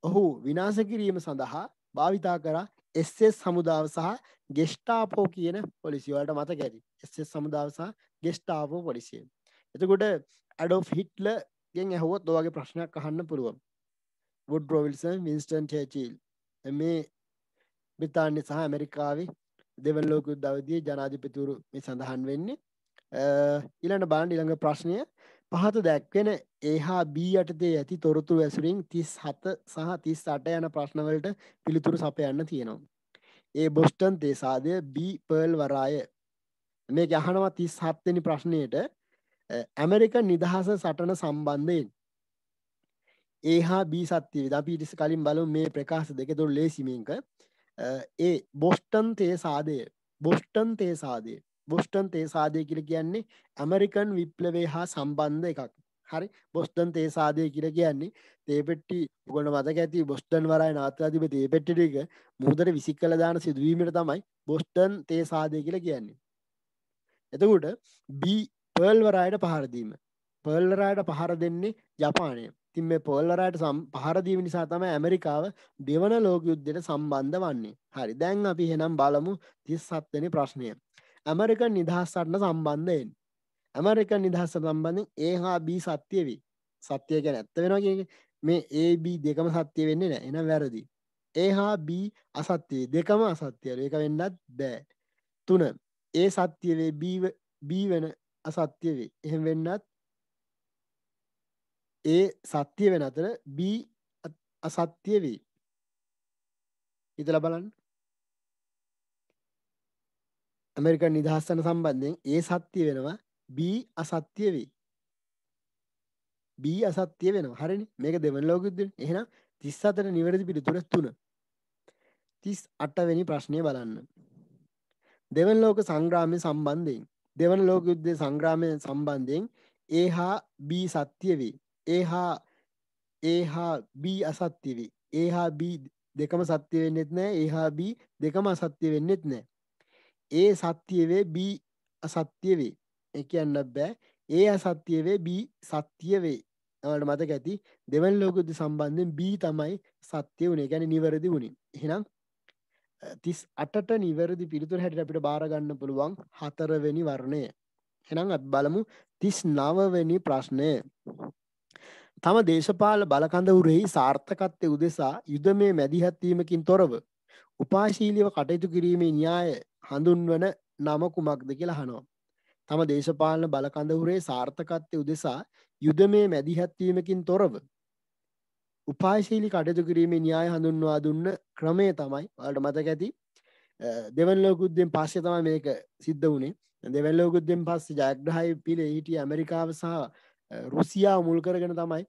ඔහු විනාස කිරීම සඳහා භාවිතා කරා එස්සෙස් සමුදාව සහ ගෙෂ්ටාපෝ කියන පොලිසිවලට මත ගැරි එස්සෙස් සමුදාව සහ ගෙස්්ටාපෝ පොලිසිය. එතකොට ඇඩෝ හිට්ල ගෙන් ඇහුවත් ඔවාගේ ප්‍රශ්නයක් අහන්න පුළුවන්. වුඩ් රෝවිල්සන් විින්ස්ටන් චේචිල් මේ බ්‍රතාන්‍ය සහ ඇමරිකාවේ දෙවල්ලෝක උද්දවදිය ජනාධිපතුරු මේ සඳහන් වෙන්නේ ඉළඟ බාණ්ඩ ඉළඟ ප්‍රශ්නය පහත දැක්වෙන ඒහා බී යටතේ ඇති තොරතුරු ඇසුරින් තිස් හත සහ තිස් අට යන ප්‍රශ්නවලට පිළිතුරු සපයන්න තියෙනවා. ඒ බොස්්ටන් තේසාදය බී පර්ල් වරාය මේ ගැහනවා තිස් හත්වෙනි ප්‍රශ්නයට ඇමරික නිදහස සටන සම්බන්ධයෙන් ඒහා බී සත්තිය දපිටිස් කලින් බලු මේ ප්‍රකාශ දෙක තුොල් ලේසිමින්ක ඒ බොස්්ටන් තේසාදය බොස්්ටන් තේසාදය බොස්ටන් තේසාදය කියල කියන්නේ ඇමරිකන් විප්ලවේ හා සම්බන්ධ එකක් හරි බොස්ටන් තේසාදය කියල කියන්නේ තේපෙට්ටි ගොන මතක ඇති බොස්ටන් වරයි නාත්‍රාතිප තේපෙට්ටික මුහදර විසික් කළ දාන සිදුවීමට තමයි බොස්ටන් තේසාදය කියල කියන්නේ එතකුට බී පර්ල්වරයට පහරදීම පර්ල්ලරයට පහර දෙන්නේ ජපානය තින් මේ පොල්ලරයට සම් පහරදීම නිසා තම ඇමරිකාව දෙවන ලෝක යුද්ධයට සම්බන්ධ වන්නේ හරි දැන් අපි හෙනම් බලමු තිස් සත්වනි ප්‍රශ්නය ඇමරිකන් නිදහස්සටන සම්බන්ධයෙන් ඇමරිකන් නිදහස්ස සම්බන්ධින් ඒ හා බී සත්‍යය වේ සත්‍යය ගැන ඇත්ත වෙනවා කිය මේ ඒB දෙකම සත්‍යය වෙන්නේ නෑ එන වැරදි ඒ හා බී අසත්‍යයේ දෙකම අසත්‍යය ඒක වෙන්නත් බෑ තුන ඒ සත්‍යවේ බී වෙන අසත්‍ය වේ එහෙම වෙන්නත් ඒ සත්‍යය වෙන අතර බී අසත්‍ය වේ ඉතල බලන්න ඇමරිකන් නිදහස්සන සම්බන්ධයෙන් ඒ සත්‍යය වෙනවා බී අසත්‍ය වේ බී අසත්‍යය වෙන හරිනි මේක දෙවන ලෝකුද්ද එහෙනම් තිස් අතට නිවැරදි පිළිතුර තුන තිස් අටවැනි ප්‍රශ්නය බලන්න දෙවන් ලෝක සංග්‍රාමය සම්බන්ධයෙන් දෙවන ලෝක යුද්ධය සංග්‍රාමය සම්බන්ධයෙන් ඒ හා බී සත්‍ය වේ ඒ හා ඒ හා බී අසත්‍ය වේ ඒ හා බී දෙකම සත්‍ය වෙන්නෙත් නෑ ඒ හා බී දෙකම අසත්‍ය වෙන්නෙත් නෑ ඒ සත්‍ය වේ B අසත්‍ය වේ. ඒ කියන්න බෑ. ඒ අසත්‍ය වේ B සත්‍ය වේ. ඔයාලට මතක ඇති දෙවන ලෝක යුද්ධ සම්බන්ධයෙන් B තමයි සත්‍ය වුණේ. කියන්නේ නිවැරදි වුණේ. එහෙනම් 38ට නිවැරදි පිළිතුර හැටියට අපිට බාර ගන්න පුළුවන් හතරවෙනි වර්ණය. එහෙනම් අපි බලමු 39 වෙනි ප්‍රශ්නය. තම දේශපාල බලකඳවුරෙහි සාර්ථකත්වය උදෙසා යුද මේ මැදිහත්වීමකින් තොරව. උපාශීලිව කටයුතු කිරීමේ න්‍යාය හඳුන්වන නම කුමක්ද කියලා අහනවා. තම දේශපාලන බලකඳවුරේ සාර්ථකත්වය උදෙසා යුදමේ මැදිහත්වීමකින් තොරව උපාශීලි කටයුතු කිරීමේ න්‍යාය හඳුන්වා දුන්න ක්‍රමය තමයි වලට මතක ඇති දෙවන් ලෝකුද්දෙන් පස්සේ තමයි මේක සිද්ධ වුණේ දෙවන් ලෝකුද්දෙන් පස්සේ ජයග්‍රහයි පිලේ හිටිය ඇමරිකාව සහ රුසියා මුල් කරගෙන තමයි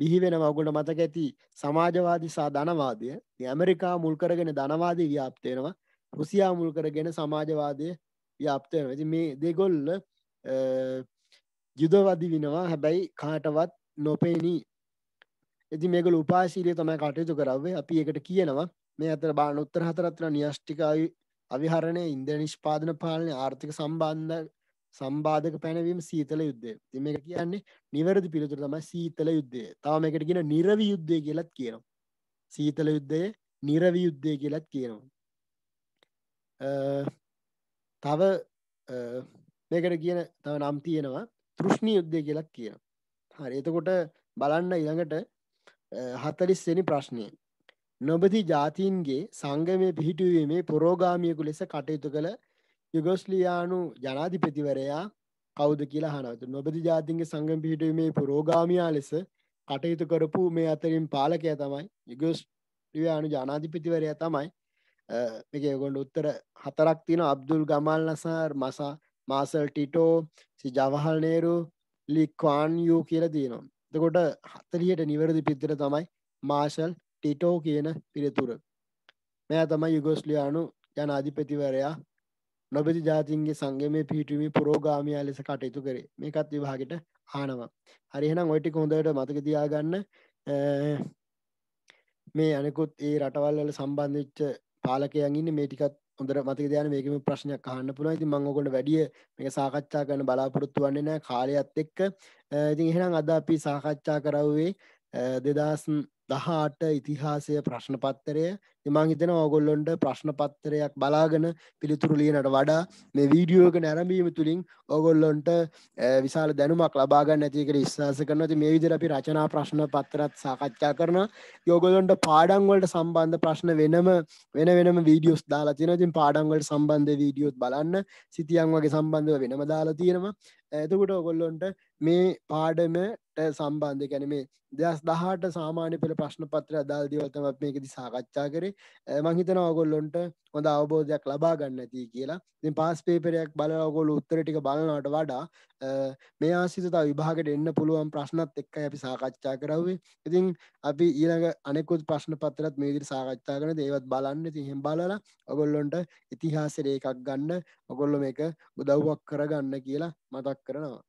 බිහි වෙන වගුණ මතක ඇති සමාජවාදී සහ ධනවාදය ඇමරිකා මුල් කරගෙන ධනවාදී ව්‍යාප්තයෙනවා රුසියා මුල් කරගෙන සමාජවාදය ව්‍යාප්තයන ඇති මේ දෙගොල්ල යුදවදි වෙනවා හැබැයි කාටවත් නොපේනී ඇති මේක උපාශීලය තමයි කටයුතු කරවේ අපි එකට කියනවා මේ අතර බාන උත්තර හතරත්වන නිියෂ්ටිකායි අවිහරණය ඉන්ද නිෂ්පාදන පාලනය ආර්ථික සම්බන්ධ සම්බාධක පැනවීම සීතල යුද්ධය තිම එක කියන්නේ නිවැරදි පිළිතුර තමයි සීතල යුද්ධය තවම එකට කියෙන නිරවි යුද්ධය කියලත් කියනවා සීතල යුද්ධය නිරවි යුද්ධය කියලත් කියනවා තව මේකට කියන තව නම් තියෙනවා තෘෂ්ණි යුද්ධය කියලක් කියන හරි එතකොට බලන්න ඉළඟට හතලිස්සනි ප්‍රශ්නය නොබති ජාතීන්ගේ සංගමය පිහිටුවීමේ පොරෝගාමියකු ලෙස කටයුතු කළ යුගොස්ලියයානු ජනාධිපතිවරයා කෞද කියලා හනතු නොබති ජාතින්ගේ සංගම පිහිටුවීමේ පුරෝගාමයා ලෙස කටයුතු කරපු මේ අතරින් පාලකය තමයි යුගොස්ලියයානු ජනාධිපතිවරයා තමයි මේක ඒගොල්ලෝ උත්තර හතරක් තියෙනවා අබ්දුල් ගමල් නසර් මසා මාසල් ටිටෝ ජවහල් නේරු ලි ක්වාන් යූ කියලා තියෙනවා. එතකොට 40ට නිවැරදි පිටර තමයි මාෂල් ටිටෝ කියන පිරිතුර. මෙයා තමයි යුගොස්ලියානු ජනාධිපතිවරයා නොබෙති ජාතින්ගේ සංගමේ පිහිටුවීම පුරෝගාමියා ලෙස කටයුතු කරේ. මේකත් විභාගෙට ආනවා. හරි එහෙනම් ඔය ටික හොඳට මතක තියාගන්න. මේ අනෙකුත් ඒ රටවල් වල සම්බන්ධ වෙච්ච පාලකයන් ඉන්න මේ ටිකත් හොඳට මතක දයන මේකම ප්‍රශ්නයක් අහන්න පුළුවන් ඉතින් මම ඔයගොල්ලෝ වැඩි මේක සාකච්ඡා කරන්න බලාපොරොත්තු වෙන්නේ නැහැ කාලයත් එක්ක ඉතින් එහෙනම් අද අපි සාකච්ඡා කරවුවේ 2018 ඉතිහාසය ප්‍රශ්න පත්‍රය මං හිතන ඕගොල්ලොන්ට ප්‍රශ්න පත්තරයක් බලාගෙන පිළිතුරු ලියනට වඩා මේ වීඩියෝක නැරඹීම තුළින් ඕගොල්ලොන්ට විශාල දැනුමක් ලබාගන්න ඇතිකට ස්ථාස කරන ති මේ විදිර අපි රචනා ප්‍රශ්න පත්තරත් සාකච්ඡා කරන යෝගොලොන්ට පාඩංවලට සම්බන්ධ ප්‍රශ්න වෙනම වෙන වෙනම වීඩියෝස් දාලා තියෙන තින් පාඩංවලට සම්බන්ධ වීඩියෝත් බලන්න සිතියන් වගේ සම්බන්ධව වෙනම දාලා තියෙනවා එතකොට ඔගොල්ලොන්ට මේ පාඩමට සම්බන්ධ කැන මේ දස් දහට සාමාන්‍ය පෙළ ප්‍රශ්න පත්‍ර අදාල් දවල්තමත් මේකති සාකච්ඡා කරේ මංහිතන ඔගොල්ලොන්ට හොඳ අවබෝධයක් ලබා ගන්න ඇති කියලා ති පස් පේපරයක් බලවගොල උත්තරටික බලනවට වඩා මේ ආසිතතා විභාගට එන්න පුළුවන් ප්‍රශ්නත් එක්ක අපි සාකච්ඡා කරවේ ඉතින් අපි ඊළඟ අනෙකුත් ප්‍රශ්න පතරත් මේදිරි සාකච්ඡා කරන දේවත් බලන්න තිහෙම් බලලා ඔගොල්ලොන්ට ඉතිහාසර එකක් ගන්න ඔගොල්ලො එක උදව්වක් කරගන්න කියලා මතක් කරනවා